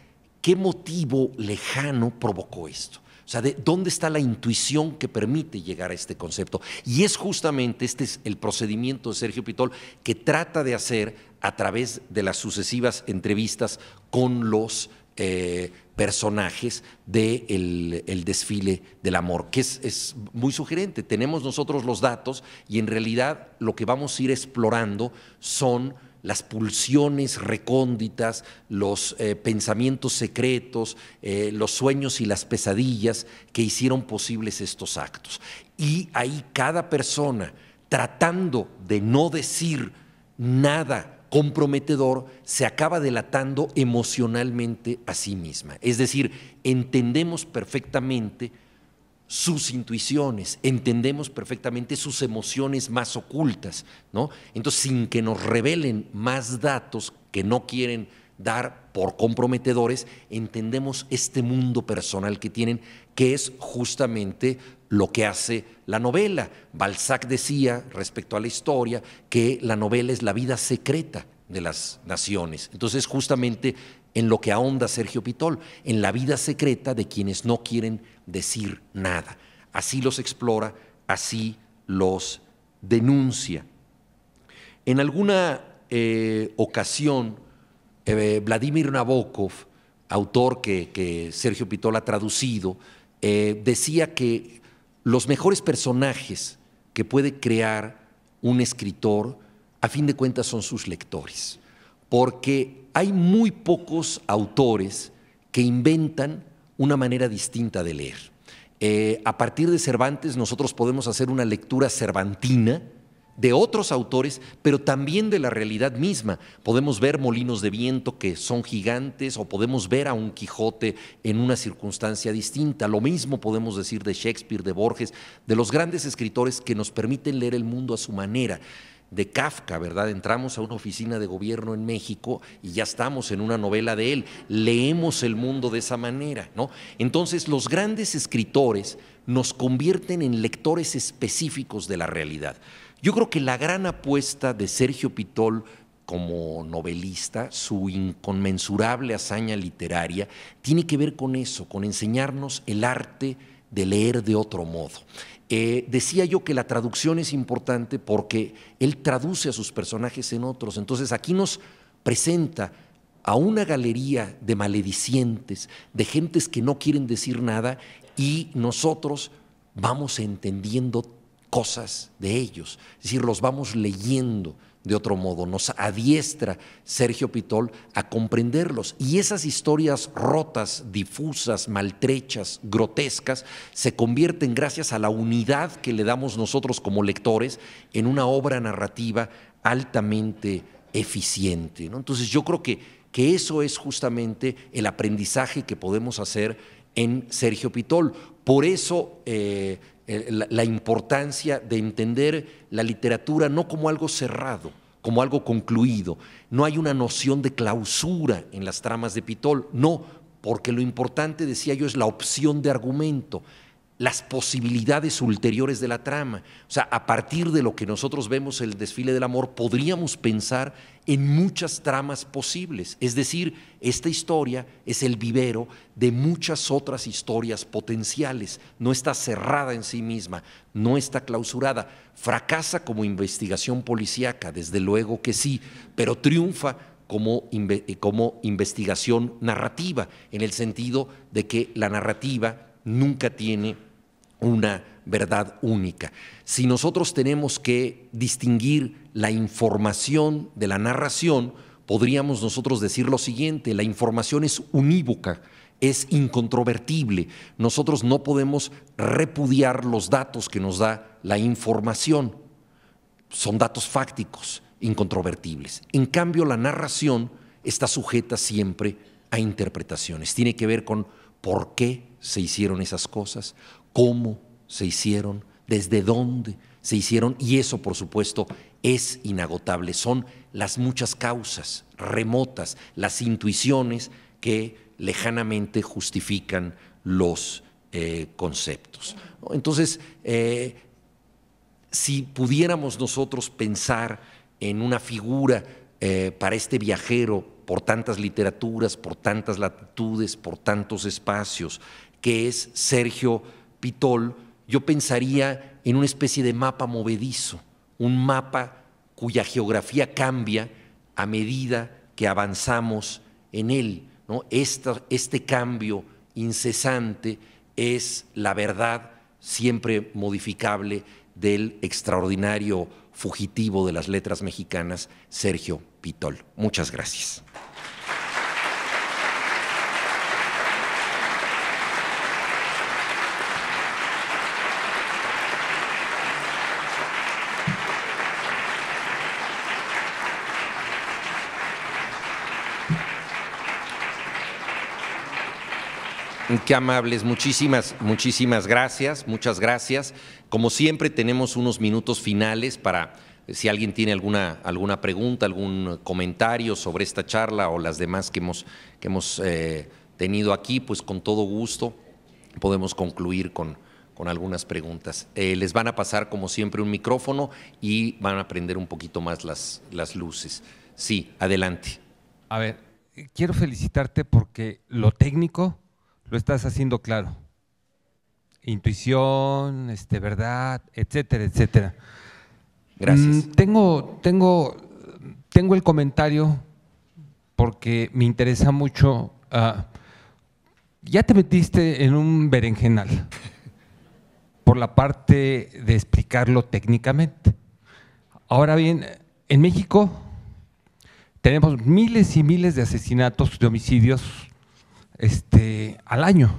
qué motivo lejano provocó esto. O sea, de dónde está la intuición que permite llegar a este concepto. Y es justamente este es el procedimiento de Sergio Pitol que trata de hacer a través de las sucesivas entrevistas con los eh, personajes del de el desfile del amor, que es, muy sugerente. Tenemos nosotros los datos y en realidad lo que vamos a ir explorando son las pulsiones recónditas, los eh, pensamientos secretos, eh, los sueños y las pesadillas que hicieron posibles estos actos. Y ahí cada persona tratando de no decir nada comprometedor, se acaba delatando emocionalmente a sí misma. Es decir, entendemos perfectamente sus intuiciones, entendemos perfectamente sus emociones más ocultas, ¿no? Entonces, sin que nos revelen más datos que no quieren dar por comprometedores, entendemos este mundo personal que tienen, que es justamente lo que hace la novela. Balzac decía respecto a la historia que la novela es la vida secreta de las naciones. Entonces, justamente en lo que ahonda Sergio Pitol, en la vida secreta de quienes no quieren decir nada. Así los explora, así los denuncia. En alguna eh, ocasión, eh, Vladimir Nabokov, autor que, Sergio Pitol ha traducido, eh, decía que los mejores personajes que puede crear un escritor, a fin de cuentas son sus lectores, porque hay muy pocos autores que inventan una manera distinta de leer. Eh, a partir de Cervantes nosotros podemos hacer una lectura cervantina, de otros autores, pero también de la realidad misma. Podemos ver molinos de viento que son gigantes o podemos ver a un Quijote en una circunstancia distinta. Lo mismo podemos decir de Shakespeare, de Borges, de los grandes escritores que nos permiten leer el mundo a su manera de Kafka, ¿verdad? Entramos a una oficina de gobierno en México y ya estamos en una novela de él. Leemos el mundo de esa manera, ¿no? Entonces, los grandes escritores nos convierten en lectores específicos de la realidad. Yo creo que la gran apuesta de Sergio Pitol como novelista, su inconmensurable hazaña literaria, tiene que ver con eso, con enseñarnos el arte de leer de otro modo. Eh, decía yo que la traducción es importante porque él traduce a sus personajes en otros. Entonces aquí nos presenta a una galería de maledicientes, de gentes que no quieren decir nada y nosotros vamos entendiendo cosas de ellos. Es decir, los vamos leyendo de otro modo, nos adiestra Sergio Pitol a comprenderlos. Y esas historias rotas, difusas, maltrechas, grotescas, se convierten, gracias a la unidad que le damos nosotros como lectores, en una obra narrativa altamente eficiente. Entonces yo creo que, que eso es justamente el aprendizaje que podemos hacer en Sergio Pitol. Por eso eh, eh, la importancia de entender la literatura no como algo cerrado, como algo concluido. No hay una noción de clausura en las tramas de Pitol, no, porque lo importante, decía yo, es la opción de argumento las posibilidades ulteriores de la trama. O sea, a partir de lo que nosotros vemos el desfile del amor, podríamos pensar en muchas tramas posibles. Es decir, esta historia es el vivero de muchas otras historias potenciales. No está cerrada en sí misma, no está clausurada. Fracasa como investigación policíaca, desde luego que sí, pero triunfa como, investigación narrativa, en el sentido de que la narrativa nunca tiene una verdad única. Si nosotros tenemos que distinguir la información de la narración, podríamos nosotros decir lo siguiente, la información es unívoca, es incontrovertible. Nosotros no podemos repudiar los datos que nos da la información. Son datos fácticos, incontrovertibles. En cambio, la narración está sujeta siempre a interpretaciones. Tiene que ver con por qué se hicieron esas cosas, cómo, se hicieron, desde dónde se hicieron, y eso por supuesto es inagotable. Son las muchas causas remotas, las intuiciones que lejanamente justifican los eh, conceptos. Entonces, eh, si pudiéramos nosotros pensar en una figura eh, para este viajero por tantas literaturas, por tantas latitudes, por tantos espacios, que es Sergio Pitol, yo pensaría en una especie de mapa movedizo, un mapa cuya geografía cambia a medida que avanzamos en él. este cambio incesante es la verdad siempre modificable del extraordinario fugitivo de las letras mexicanas, Sergio Pitol. Muchas gracias. Qué amables, muchísimas, muchísimas gracias, muchas gracias. Como siempre tenemos unos minutos finales para eh, si alguien tiene alguna, alguna pregunta, algún comentario sobre esta charla o las demás que hemos, que hemos eh, tenido aquí, pues con todo gusto podemos concluir con, algunas preguntas. Eh, les van a pasar, como siempre, un micrófono y van a prender un poquito más las, las luces. Sí, adelante. A ver, quiero felicitarte porque lo técnico lo estás haciendo claro. Intuición, este, verdad, etcétera, etcétera. Gracias. Mm, tengo, tengo, tengo el comentario porque me interesa mucho. Ah, ya te metiste en un berenjenal por la parte de explicarlo técnicamente. Ahora bien, en México tenemos miles y miles de asesinatos, de homicidios este, al año.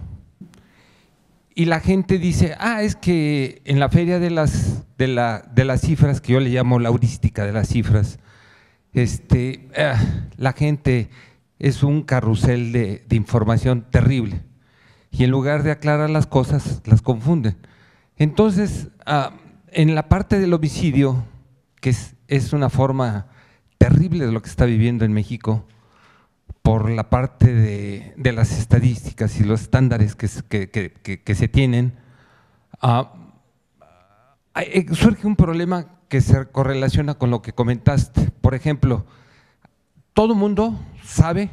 Y la gente dice, ah, es que en la feria de las, de las cifras, que yo le llamo la heurística de las cifras, este, ah, la gente es un carrusel de, información terrible. Y en lugar de aclarar las cosas, las confunden. Entonces, ah, en la parte del homicidio, que es, es una forma terrible de lo que está viviendo en México, por la parte de, las estadísticas y los estándares que, se tienen, ah, eh, surge un problema que se correlaciona con lo que comentaste. Por ejemplo, todo mundo sabe,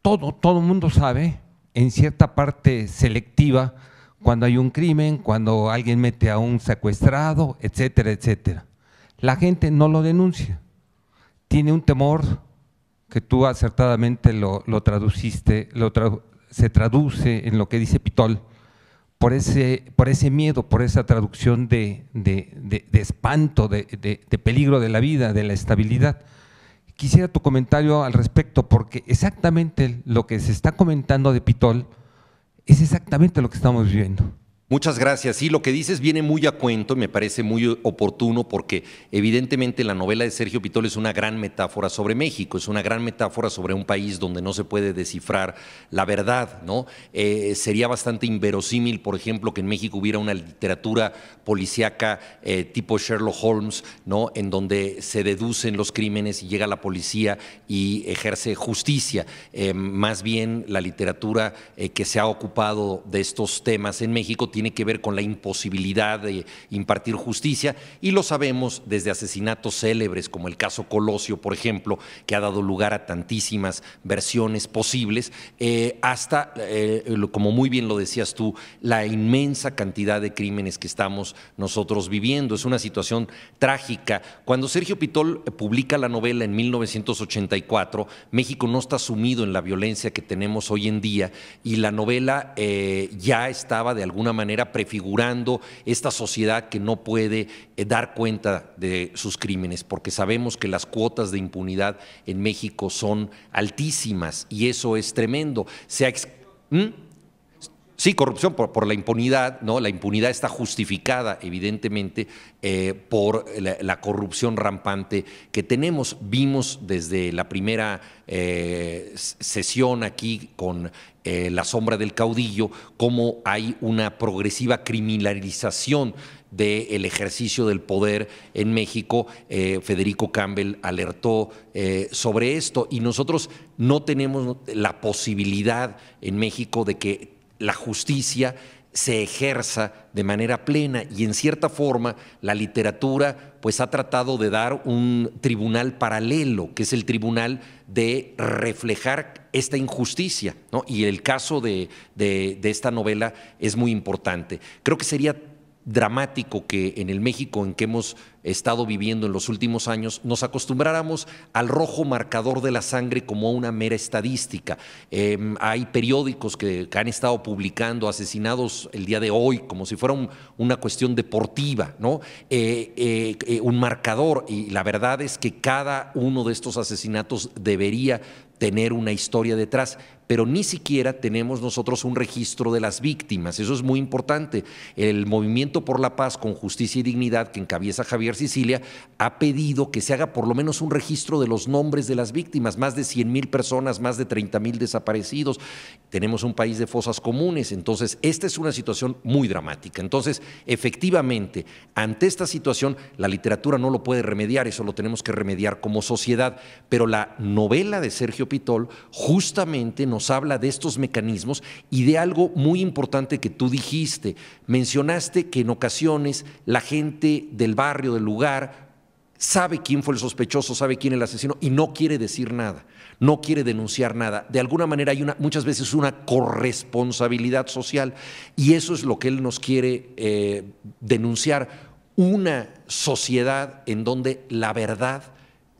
todo, todo mundo sabe en cierta parte selectiva cuando hay un crimen, cuando alguien mete a un secuestrado, etcétera, etcétera. La gente no lo denuncia, tiene un temor que tú acertadamente lo, lo traduciste, lo se traduce en lo que dice Pitol, por ese, por ese miedo, por esa traducción de, de, de, de espanto, de, peligro de la vida, de la estabilidad. Quisiera tu comentario al respecto, porque exactamente lo que se está comentando de Pitol es exactamente lo que estamos viviendo. Muchas gracias. Sí, lo que dices viene muy a cuento y me parece muy oportuno porque evidentemente la novela de Sergio Pitol es una gran metáfora sobre México, es una gran metáfora sobre un país donde no se puede descifrar la verdad, ¿no? Eh, sería bastante inverosímil, por ejemplo, que en México hubiera una literatura policíaca eh, tipo Sherlock Holmes, ¿no? En donde se deducen los crímenes y llega la policía y ejerce justicia. Eh, más bien la literatura que se ha ocupado de estos temas en México tiene tiene que ver con la imposibilidad de impartir justicia y lo sabemos desde asesinatos célebres como el caso Colosio, por ejemplo, que ha dado lugar a tantísimas versiones posibles, eh, hasta, eh, como muy bien lo decías tú, la inmensa cantidad de crímenes que estamos nosotros viviendo. Es una situación trágica. Cuando Sergio Pitol publica la novela en 1984, México no está sumido en la violencia que tenemos hoy en día y la novela eh, ya estaba de alguna manera prefigurando esta sociedad que no puede eh, dar cuenta de sus crímenes, porque sabemos que las cuotas de impunidad en México son altísimas y eso es tremendo. ¿Mm? Sí, corrupción por, la impunidad, ¿no? La impunidad está justificada, evidentemente, eh, por la, corrupción rampante que tenemos. Vimos desde la primera eh, sesión aquí con eh, la sombra del caudillo, cómo hay una progresiva criminalización del ejercicio del poder en México. Eh, Federico Campbell alertó eh, sobre esto y nosotros no tenemos la posibilidad en México de que la justicia se ejerza de manera plena y en cierta forma la literatura pues ha tratado de dar un tribunal paralelo, que es el tribunal de reflejar esta injusticia, Y el caso de, de esta novela es muy importante. Creo que sería dramático que en el México en que hemos estado viviendo en los últimos años nos acostumbráramos al rojo marcador de la sangre como una mera estadística. Em, hay periódicos que, han estado publicando asesinados el día de hoy como si fuera una cuestión deportiva, ¿no? Eh, eh, eh, un marcador. Y la verdad es que cada uno de estos asesinatos debería tener una historia detrás, pero ni siquiera tenemos nosotros un registro de las víctimas. Eso es muy importante. El Movimiento por la Paz con Justicia y Dignidad, que encabeza Javier Sicilia, ha pedido que se haga por lo menos un registro de los nombres de las víctimas, más de 100 mil personas, más de 30 mil desaparecidos. Tenemos un país de fosas comunes, entonces esta es una situación muy dramática. Entonces, efectivamente, ante esta situación, la literatura no lo puede remediar, eso lo tenemos que remediar como sociedad, pero la novela de Sergio Pitol justamente nos habla de estos mecanismos y de algo muy importante que tú dijiste. Mencionaste que en ocasiones la gente del barrio, del lugar, sabe quién fue el sospechoso, sabe quién el asesino y no quiere decir nada, no quiere denunciar nada. De alguna manera hay una, muchas veces una corresponsabilidad social y eso es lo que él nos quiere eh, denunciar. Una sociedad en donde la verdad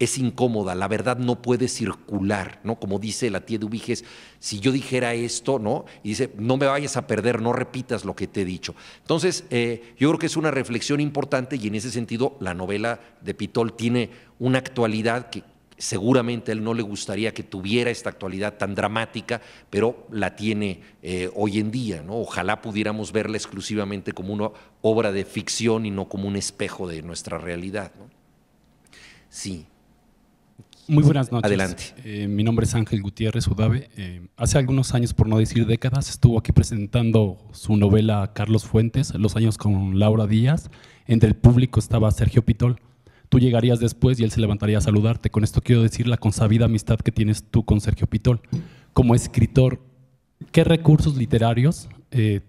es incómoda, la verdad no puede circular, ¿no? Como dice la tía de Ubiges, si yo dijera esto, ¿no? Y dice, no me vayas a perder, no repitas lo que te he dicho. Entonces, eh, yo creo que es una reflexión importante y en ese sentido la novela de Pitol tiene una actualidad que seguramente a él no le gustaría que tuviera esta actualidad tan dramática, pero la tiene eh, hoy en día, ¿no? Ojalá pudiéramos verla exclusivamente como una obra de ficción y no como un espejo de nuestra realidad, Sí. Muy buenas noches. Adelante. Eh, mi nombre es Ángel Gutiérrez Udave. Eh, hace algunos años, por no decir décadas, estuvo aquí presentando su novela Carlos Fuentes, Los años con Laura Díaz. Entre el público estaba Sergio Pitol. Tú llegarías después y él se levantaría a saludarte. Con esto quiero decir la consabida amistad que tienes tú con Sergio Pitol. Como escritor, ¿qué recursos literarios eh,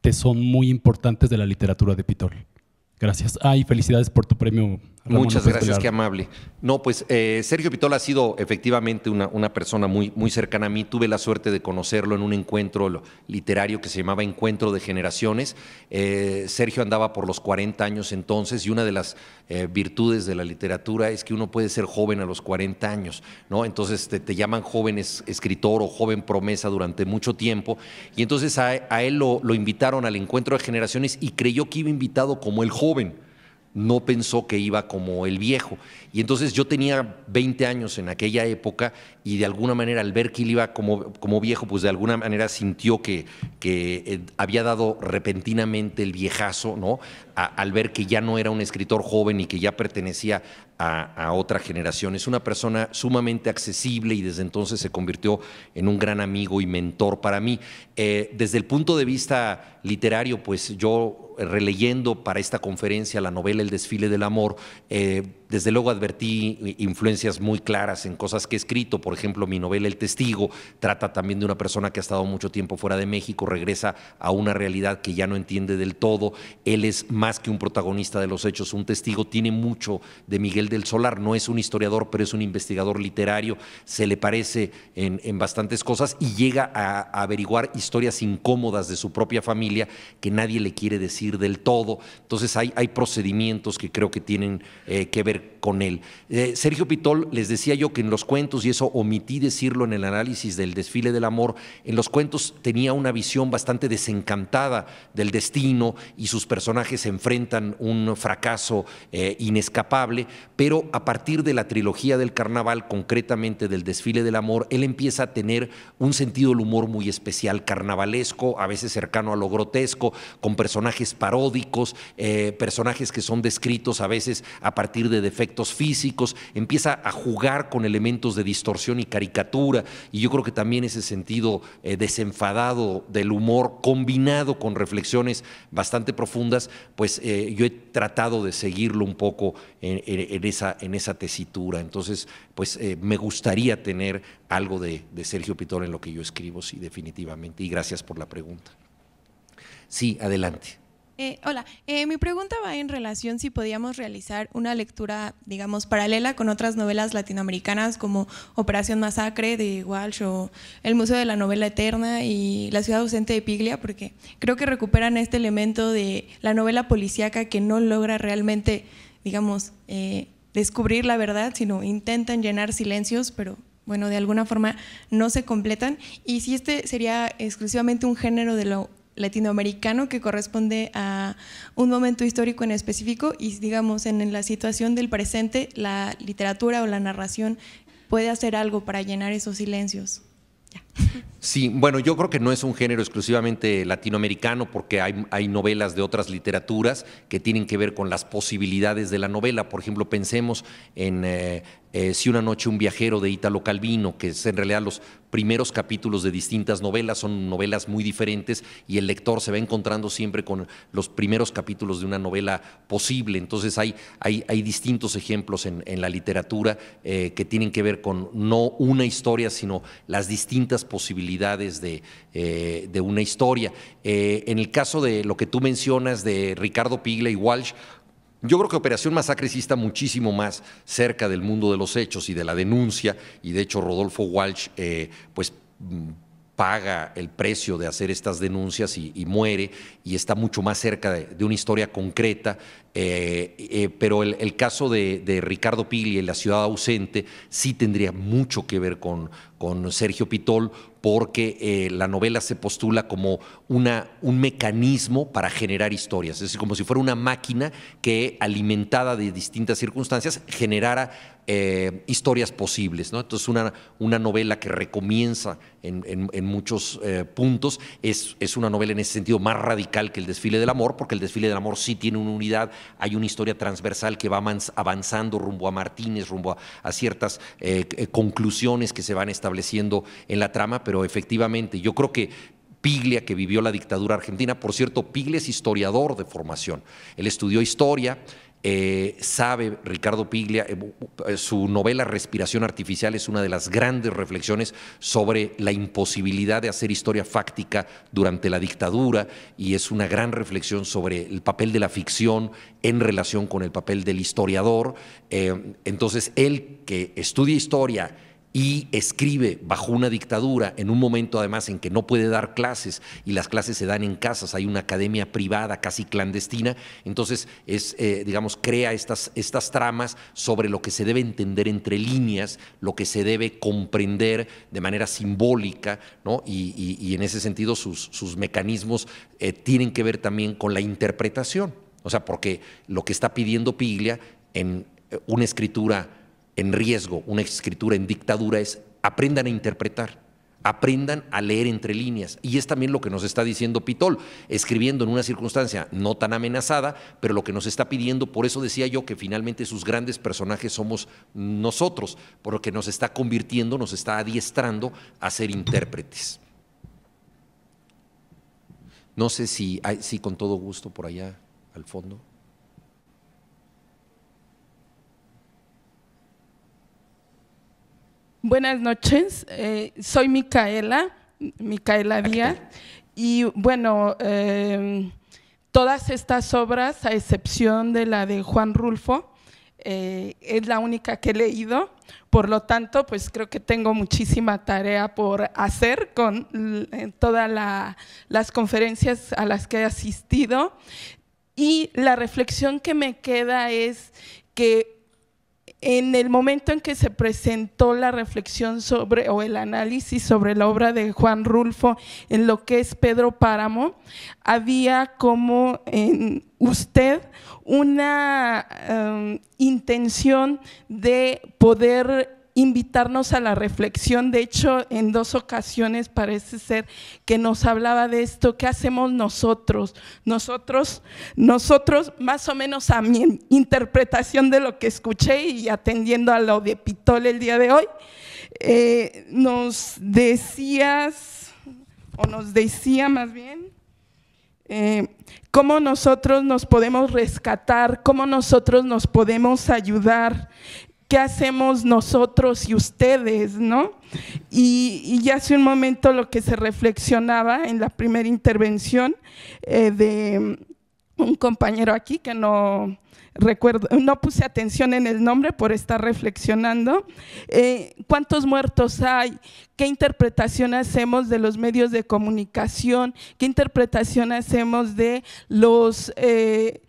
te son muy importantes de la literatura de Pitol? Gracias. Ah, y felicidades por tu premio Muchas gracias, qué amable. No, pues eh, Sergio Pitola ha sido efectivamente una, persona muy, muy cercana a mí. Tuve la suerte de conocerlo en un encuentro literario que se llamaba Encuentro de Generaciones. Eh, Sergio andaba por los 40 años entonces y una de las eh, virtudes de la literatura es que uno puede ser joven a los 40 años, ¿no? Entonces te, llaman joven escritor o joven promesa durante mucho tiempo. Y entonces a, él lo, lo invitaron al Encuentro de Generaciones y creyó que iba invitado como el joven no pensó que iba como el viejo. Y entonces yo tenía 20 años en aquella época y de alguna manera al ver que él iba como, como viejo, pues de alguna manera sintió que, que eh, había dado repentinamente el viejazo, ¿no? al ver que ya no era un escritor joven y que ya pertenecía a, otra generación. Es una persona sumamente accesible y desde entonces se convirtió en un gran amigo y mentor para mí. Eh, desde el punto de vista literario, pues yo releyendo para esta conferencia la novela El desfile del amor, eh, desde luego advertí eh, influencias muy claras en cosas que he escrito, por ejemplo, mi novela El Testigo trata también de una persona que ha estado mucho tiempo fuera de México, regresa a una realidad que ya no entiende del todo, él es más que un protagonista de los hechos, un testigo, tiene mucho de Miguel del Solar, no es un historiador, pero es un investigador literario, se le parece en, bastantes cosas y llega a, averiguar historias incómodas de su propia familia que nadie le quiere decir del todo. Entonces hay, hay procedimientos que creo que tienen eh, que ver con él. Eh, Sergio Pitol, les decía yo que en los cuentos, y eso omití decirlo en el análisis del desfile del amor, en los cuentos tenía una visión bastante desencantada del destino y sus personajes enfrentan un fracaso eh, inescapable, pero a partir de la trilogía del carnaval, concretamente del desfile del amor, él empieza a tener un sentido del humor muy especial, carnavalesco, a veces cercano a lo grotesco, con personajes paródicos, eh, personajes que son descritos a veces a partir de defectos físicos, empieza a jugar con elementos de distorsión y caricatura, y yo creo que también ese sentido eh, desenfadado del humor combinado con reflexiones bastante profundas, pues eh, yo he tratado de seguirlo un poco en, esa, en esa tesitura. Entonces, pues eh, me gustaría tener algo de, Sergio pitón en lo que yo escribo, sí, definitivamente. Y gracias por la pregunta. Sí, adelante. Eh, hola, eh, mi pregunta va en relación si podíamos realizar una lectura, digamos, paralela con otras novelas latinoamericanas como Operación Masacre de Walsh o El Museo de la Novela Eterna y La Ciudad Ausente de Piglia, porque creo que recuperan este elemento de la novela policíaca que no logra realmente, digamos, eh, descubrir la verdad, sino intentan llenar silencios, pero bueno, de alguna forma no se completan. Y si este sería exclusivamente un género de lo latinoamericano que corresponde a un momento histórico en específico y digamos en la situación del presente la literatura o la narración puede hacer algo para llenar esos silencios. Sí, bueno, yo creo que no es un género exclusivamente latinoamericano porque hay, novelas de otras literaturas que tienen que ver con las posibilidades de la novela. Por ejemplo, pensemos en eh, eh, Si una noche un viajero de Ítalo Calvino, que es en realidad los primeros capítulos de distintas novelas, son novelas muy diferentes y el lector se va encontrando siempre con los primeros capítulos de una novela posible. Entonces hay, hay, hay distintos ejemplos en, la literatura eh, que tienen que ver con no una historia, sino las distintas posibilidades eh, de, una historia. Eh, en el caso de lo que tú mencionas de Ricardo Pigle y Walsh, yo creo que Operación Masacre sí está muchísimo más cerca del mundo de los hechos y de la denuncia, y de hecho Rodolfo Walsh, eh, pues paga el precio de hacer estas denuncias y, muere y está mucho más cerca de, una historia concreta. Eh, eh, pero el, caso de, Ricardo Pigli en La ciudad ausente sí tendría mucho que ver con, Sergio Pitol porque eh, la novela se postula como una, un mecanismo para generar historias, es como si fuera una máquina que alimentada de distintas circunstancias generara eh, historias posibles. Entonces, una, una novela que recomienza en, muchos eh, puntos es, una novela en ese sentido más radical que el desfile del amor, porque el desfile del amor sí tiene una unidad, hay una historia transversal que va avanzando rumbo a Martínez, rumbo a, ciertas eh, conclusiones que se van estableciendo en la trama, pero efectivamente yo creo que Piglia, que vivió la dictadura argentina. Por cierto, Piglia es historiador de formación. Él estudió historia, eh, sabe Ricardo Piglia, eh, eh, su novela Respiración Artificial es una de las grandes reflexiones sobre la imposibilidad de hacer historia fáctica durante la dictadura y es una gran reflexión sobre el papel de la ficción en relación con el papel del historiador. entonces, él que estudia historia, y escribe bajo una dictadura, en un momento además en que no puede dar clases y las clases se dan en casas, hay una academia privada casi clandestina, entonces es, eh, digamos, crea estas, estas tramas sobre lo que se debe entender entre líneas, lo que se debe comprender de manera simbólica, ¿no? y, en ese sentido sus, mecanismos eh, tienen que ver también con la interpretación, o sea, porque lo que está pidiendo Piglia en eh, una escritura en riesgo una escritura en dictadura es aprendan a interpretar, aprendan a leer entre líneas. Y es también lo que nos está diciendo Pitol, escribiendo en una circunstancia no tan amenazada, pero lo que nos está pidiendo, por eso decía yo que finalmente sus grandes personajes somos nosotros, por lo que nos está convirtiendo, nos está adiestrando a ser intérpretes. No sé si, sí, con todo gusto por allá, al fondo. Buenas noches, eh, soy Micaela, Micaela Díaz, y bueno, em, todas estas obras, a excepción de la de Juan Rulfo, eh, es la única que he leído, por lo tanto, pues creo que tengo muchísima tarea por hacer con todas las conferencias a las que he asistido. Y la reflexión que me queda es que en el momento en que se presentó la reflexión sobre o el análisis sobre la obra de Juan Rulfo en lo que es Pedro Páramo, había como en usted una em, intención de poder invitarnos a la reflexión. De hecho, en dos ocasiones parece ser que nos hablaba de esto. ¿Qué hacemos nosotros? Nosotros, nosotros, más o menos a mi interpretación de lo que escuché y atendiendo a lo de Pitol el día de hoy, eh, nos decías, o nos decía más bien, eh, cómo nosotros nos podemos rescatar, cómo nosotros nos podemos ayudar, qué hacemos nosotros y ustedes, ¿no? Y, ya hace un momento lo que se reflexionaba en la primera intervención eh, de un compañero aquí que no recuerdo, no puse atención en el nombre por estar reflexionando. Eh, ¿Cuántos muertos hay? ¿Qué interpretación hacemos de los medios de comunicación? ¿Qué interpretación hacemos de los eh,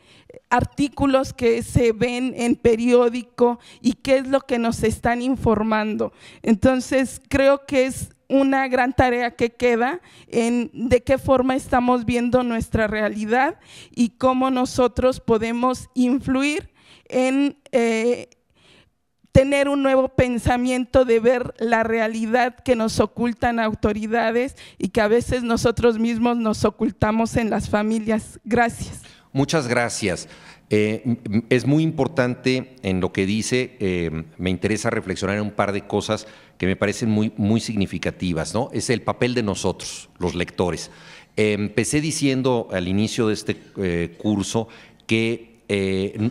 artículos que se ven en periódico y qué es lo que nos están informando. Entonces, creo que es una gran tarea que queda en de qué forma estamos viendo nuestra realidad y cómo nosotros podemos influir en eh, tener un nuevo pensamiento de ver la realidad que nos ocultan autoridades y que a veces nosotros mismos nos ocultamos en las familias. Gracias. Muchas gracias. Eh, es muy importante en lo que dice, eh, me interesa reflexionar en un par de cosas que me parecen muy, muy significativas, ¿no? Es el papel de nosotros, los lectores. empecé diciendo al inicio de este eh, curso que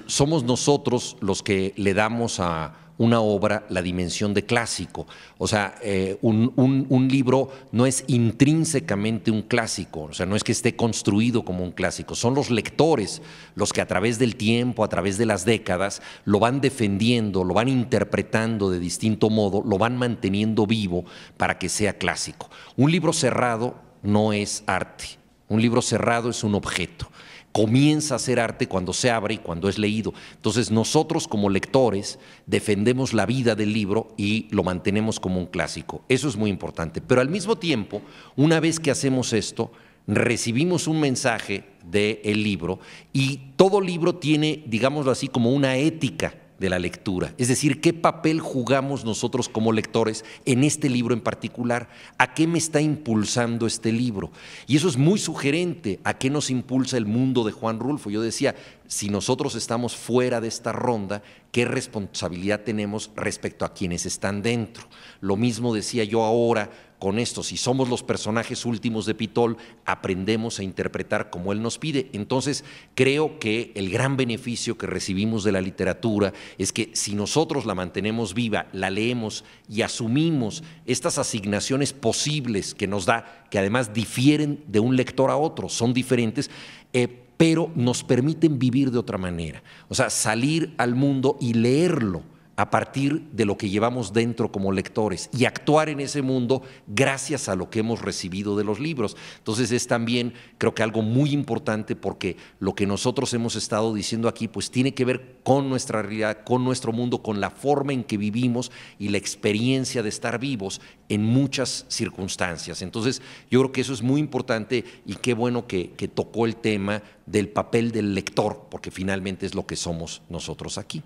somos nosotros los que le damos a, una obra la dimensión de clásico. O sea, eh, un, libro no es intrínsecamente un clásico, o sea, no es que esté construido como un clásico, son los lectores los que a través del tiempo, a través de las décadas, lo van defendiendo, lo van interpretando de distinto modo, lo van manteniendo vivo para que sea clásico. Un libro cerrado no es arte, un libro cerrado es un objeto comienza a ser arte cuando se abre y cuando es leído. Entonces nosotros como lectores defendemos la vida del libro y lo mantenemos como un clásico. Eso es muy importante. Pero al mismo tiempo, una vez que hacemos esto, recibimos un mensaje del libro y todo libro tiene, digámoslo así, como una ética de la lectura. Es decir, ¿qué papel jugamos nosotros como lectores en este libro en particular? ¿A qué me está impulsando este libro? Y eso es muy sugerente, ¿a qué nos impulsa el mundo de Juan Rulfo? Yo decía, si nosotros estamos fuera de esta ronda, qué responsabilidad tenemos respecto a quienes están dentro. Lo mismo decía yo ahora con esto, si somos los personajes últimos de Pitol, aprendemos a interpretar como él nos pide. Entonces, creo que el gran beneficio que recibimos de la literatura es que si nosotros la mantenemos viva, la leemos y asumimos estas asignaciones posibles que nos da, que además difieren de un lector a otro, son diferentes, eh, pero nos permiten vivir de otra manera. O sea, salir al mundo y leerlo a partir de lo que llevamos dentro como lectores y actuar en ese mundo gracias a lo que hemos recibido de los libros. Entonces es también, creo que algo muy importante porque lo que nosotros hemos estado diciendo aquí, pues tiene que ver con nuestra realidad, con nuestro mundo, con la forma en que vivimos y la experiencia de estar vivos en muchas circunstancias. Entonces yo creo que eso es muy importante y qué bueno que, tocó el tema del papel del lector, porque finalmente es lo que somos nosotros aquí.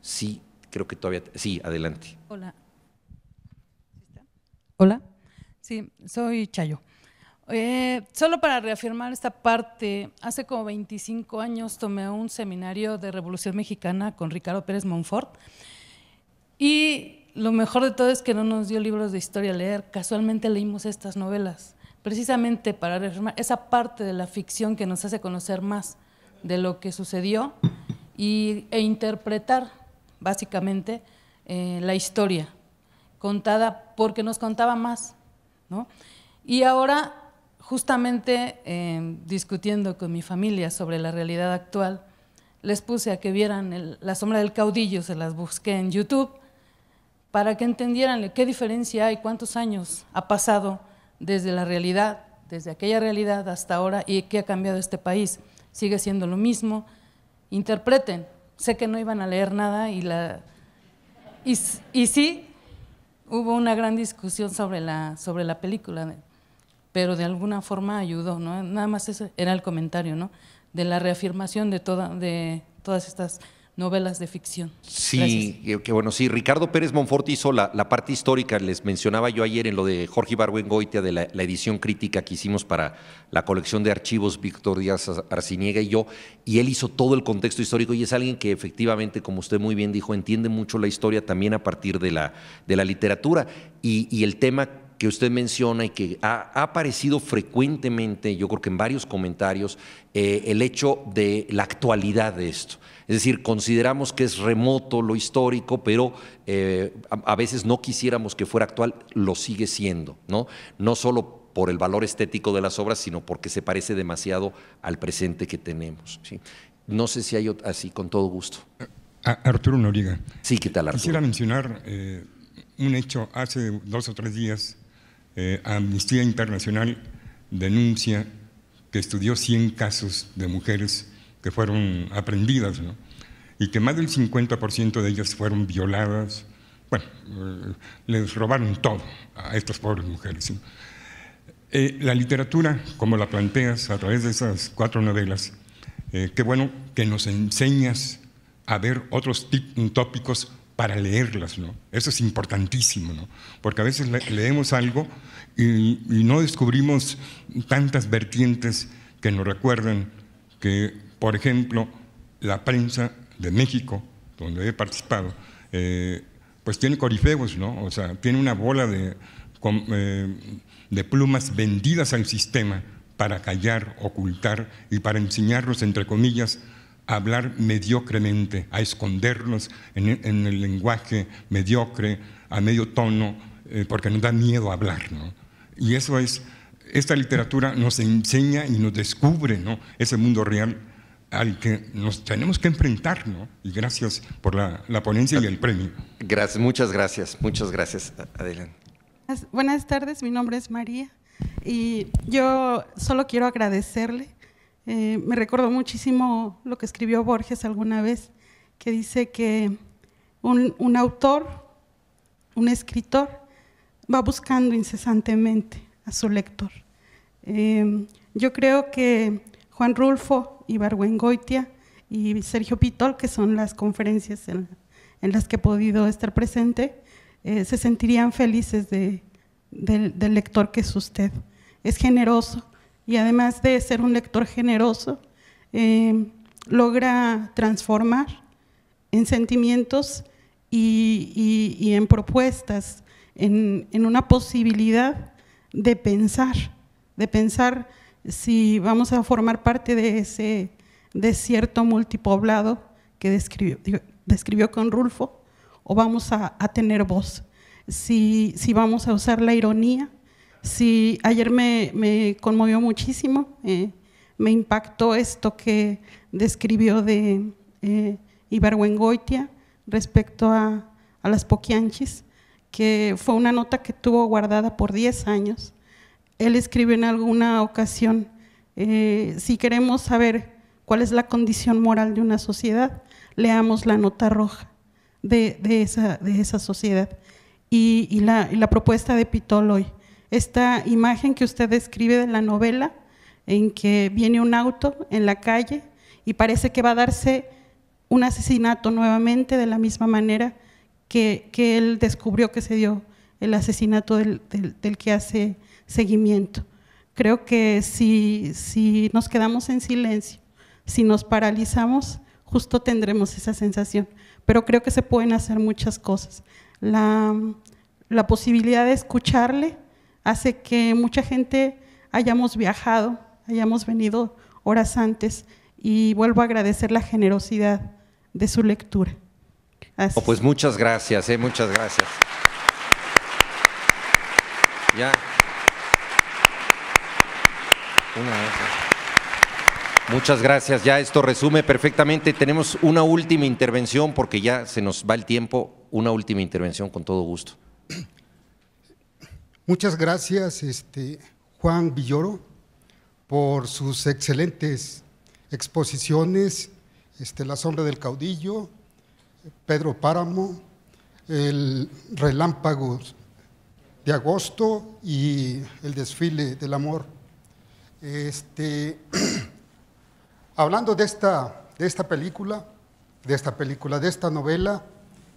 Sí creo que todavía, sí, adelante. Hola. Hola. Sí, soy Chayo. Eh, solo para reafirmar esta parte, hace como 25 años tomé un seminario de Revolución Mexicana con Ricardo Pérez Monfort y lo mejor de todo es que no nos dio libros de historia a leer, casualmente leímos estas novelas, precisamente para reafirmar esa parte de la ficción que nos hace conocer más de lo que sucedió y, e interpretar básicamente eh, la historia, contada porque nos contaba más. Y ahora, justamente eh, discutiendo con mi familia sobre la realidad actual, les puse a que vieran La sombra del caudillo, se las busqué en YouTube, para que entendieran qué diferencia hay, cuántos años ha pasado desde la realidad, desde aquella realidad hasta ahora y qué ha cambiado este país. Sigue siendo lo mismo. Interpreten, sé que no iban a leer nada y la y, y sí hubo una gran discusión sobre la sobre la película, pero de alguna forma ayudó, ¿no? Nada más ese era el comentario, ¿no? De la reafirmación de toda de todas estas novelas de ficción. Sí, que bueno, sí, Ricardo Pérez Monfort hizo la, la, parte histórica, les mencionaba yo ayer en lo de Jorge goitia de la, edición crítica que hicimos para la colección de archivos Víctor Díaz Arciniega y yo, y él hizo todo el contexto histórico y es alguien que efectivamente, como usted muy bien dijo, entiende mucho la historia también a partir de la, de la literatura y, y el tema que usted menciona y que ha, aparecido frecuentemente, yo creo que en varios comentarios, eh, el hecho de la actualidad de esto. Es decir, consideramos que es remoto lo histórico, pero eh, a, veces no quisiéramos que fuera actual, lo sigue siendo, ¿no? No solo por el valor estético de las obras, sino porque se parece demasiado al presente que tenemos. ¿sí? No sé si hay así, con todo gusto. Arturo Noriega. Sí, ¿qué tal, Arturo? Quisiera mencionar eh, un hecho hace dos o tres días eh, Amnistía Internacional denuncia que estudió 100 casos de mujeres que fueron aprendidas, y que más del 50% de ellas fueron violadas, bueno, eh, les robaron todo a estas pobres mujeres. Eh, la literatura, como la planteas a través de esas cuatro novelas, qué bueno que nos enseñas a ver otros tópicos para leerlas, ¿no? Eso es importantísimo, ¿no? Porque a veces leemos algo y, no descubrimos tantas vertientes que nos recuerdan que, por ejemplo, la prensa de México, donde he participado, eh, pues tiene corifeos, ¿no? O sea, tiene una bola de, eh, de plumas vendidas al sistema para callar, ocultar y para enseñarnos, entre comillas, a hablar mediocremente, a escondernos en, el lenguaje mediocre, a medio tono, eh, porque nos da miedo hablar. ¿no? Y eso es, esta literatura nos enseña y nos descubre ¿no? ese mundo real al que nos tenemos que enfrentar, ¿no? Y gracias por la, la ponencia y el premio. muchas gracias, muchas gracias, adelante Buenas tardes, mi nombre es María y yo solo quiero agradecerle eh, me recordó muchísimo lo que escribió Borges alguna vez, que dice que un, autor, un escritor, va buscando incesantemente a su lector. Eh, yo creo que Juan Rulfo, Goitia y Sergio Pitol, que son las conferencias en, las que he podido estar presente, eh, se sentirían felices del lector que es usted. Es generoso, y además de ser un lector generoso, em, logra transformar en sentimientos y, en propuestas, en, una posibilidad de pensar, de pensar si vamos a formar parte de ese desierto multipoblado que describió, con Rulfo, o vamos a, tener voz, si vamos a usar la ironía Sí, ayer me, conmovió muchísimo, eh, me impactó esto que describió de eh, respecto a, las poquianchis, que fue una nota que tuvo guardada por 10 años. Él escribe en alguna ocasión, eh, si queremos saber cuál es la condición moral de una sociedad, leamos la nota roja de, esa, sociedad. Y, la, propuesta de Pitol esta imagen que usted describe de la novela, en que viene un auto en la calle y parece que va a darse un asesinato nuevamente de la misma manera que, él descubrió que se dio el asesinato del, que hace seguimiento. Creo que si, nos quedamos en silencio, si nos paralizamos, justo tendremos esa sensación. Pero creo que se pueden hacer muchas cosas. La, la posibilidad de escucharle hace que mucha gente hayamos viajado, hayamos venido horas antes y vuelvo a agradecer la generosidad de su lectura. Oh, pues muchas gracias, eh, muchas gracias. Muchas gracias. Ya esto resume perfectamente. Tenemos una última intervención porque ya se nos va el tiempo. Una última intervención con todo gusto. Muchas gracias, este, Juan Villoro, por sus excelentes exposiciones, este, La sombra del caudillo, Pedro Páramo, el relámpago de agosto y el desfile del amor. Este, hablando de esta, de esta película, de esta película, de esta novela,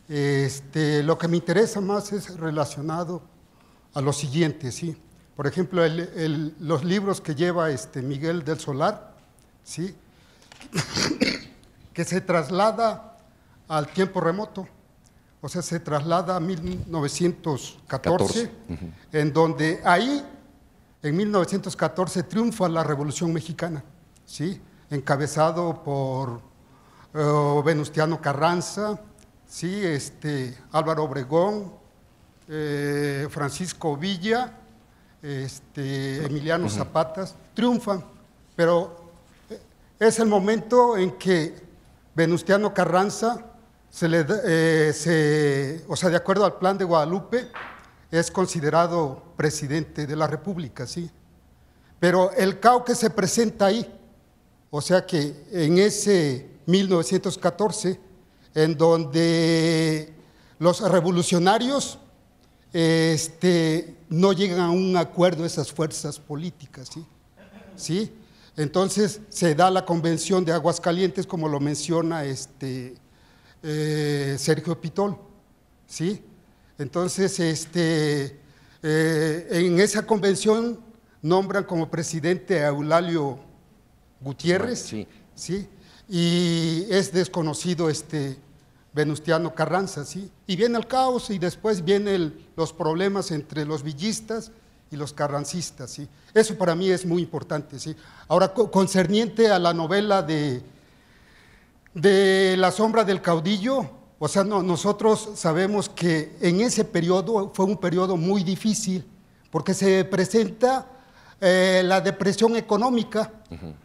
este, lo que me interesa más es relacionado a lo siguiente, ¿sí? Por ejemplo, los libros que lleva este Miguel del Solar, ¿sí? que se traslada al tiempo remoto, o sea, se traslada a 1914, en donde ahí, en 1914, triunfa la Revolución Mexicana, ¿sí? encabezado por eh, Venustiano Carranza, ¿sí? este, Álvaro Obregón, eh, Francisco Villa, este, Emiliano Zapatas, triunfan, pero eh, es el momento en que Venustiano Carranza, se le, eh, se, o sea, de acuerdo al plan de Guadalupe, es considerado presidente de la República, ¿sí? Pero el caos que se presenta ahí, o sea que en ese 1914, en donde los revolucionarios este, no llegan a un acuerdo esas fuerzas políticas. ¿sí? Entonces se da la convención de Aguascalientes, como lo menciona este, eh, Sergio Pitol. ¿sí? Entonces, este, eh, en esa convención nombran como presidente a Eulalio Gutiérrez. Sí. ¿sí? Y es desconocido este, Venustiano Carranza, ¿sí? Y viene el caos y después vienen los problemas entre los villistas y los carrancistas, ¿sí? Eso para mí es muy importante, ¿sí? Ahora, concerniente a la novela de, de La sombra del caudillo, o sea, no, nosotros sabemos que en ese periodo fue un periodo muy difícil, porque se presenta eh, la depresión económica,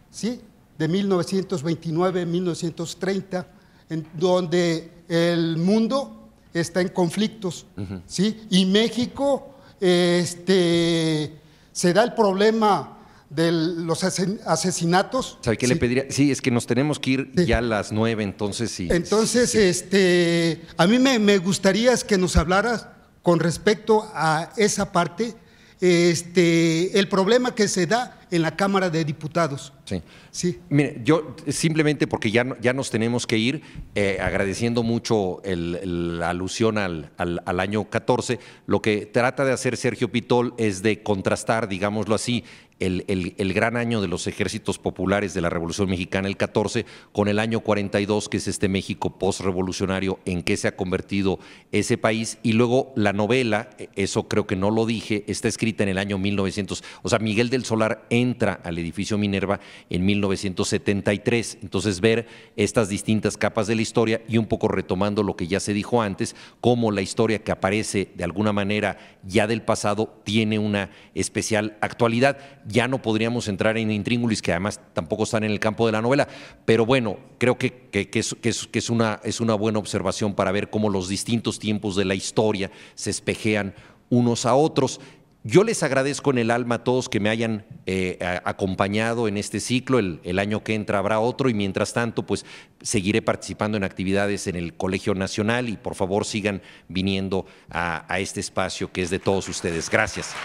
¿sí? De 1929-1930, en donde el mundo está en conflictos, ¿sí? Y México este, se da el problema de los asesinatos. ¿Sabe qué le pediría? Sí, es que nos tenemos que ir ya a las nueve, entonces sí. Entonces, este, a mí me, me, gustaría que nos hablaras con respecto a esa parte, este, el problema que se da en la Cámara de Diputados. Sí. sí. Mire, yo simplemente porque ya, ya nos tenemos que ir, eh, agradeciendo mucho la alusión al, al, al año 14, lo que trata de hacer Sergio Pitol es de contrastar, digámoslo así, el, gran año de los ejércitos populares de la Revolución Mexicana, el 14, con el año 42, que es este México postrevolucionario, en que se ha convertido ese país. Y luego la novela, e, eso creo que no lo dije, está escrita en el año 1900. O sea, Miguel del Solar entra al edificio Minerva en 1973. Entonces, ver estas distintas capas de la historia y un poco retomando lo que ya se dijo antes, cómo la historia que aparece de alguna manera ya del pasado tiene una especial actualidad ya no podríamos entrar en intríngulis, que además tampoco están en el campo de la novela. Pero bueno, creo que, es, una, es una buena observación para ver cómo los distintos tiempos de la historia se espejean unos a otros. Yo les agradezco en el alma a todos que me hayan eh, acompañado en este ciclo. El, año que entra habrá otro y mientras tanto, pues seguiré participando en actividades en el Colegio Nacional y por favor sigan viniendo a este espacio que es de todos ustedes. Gracias.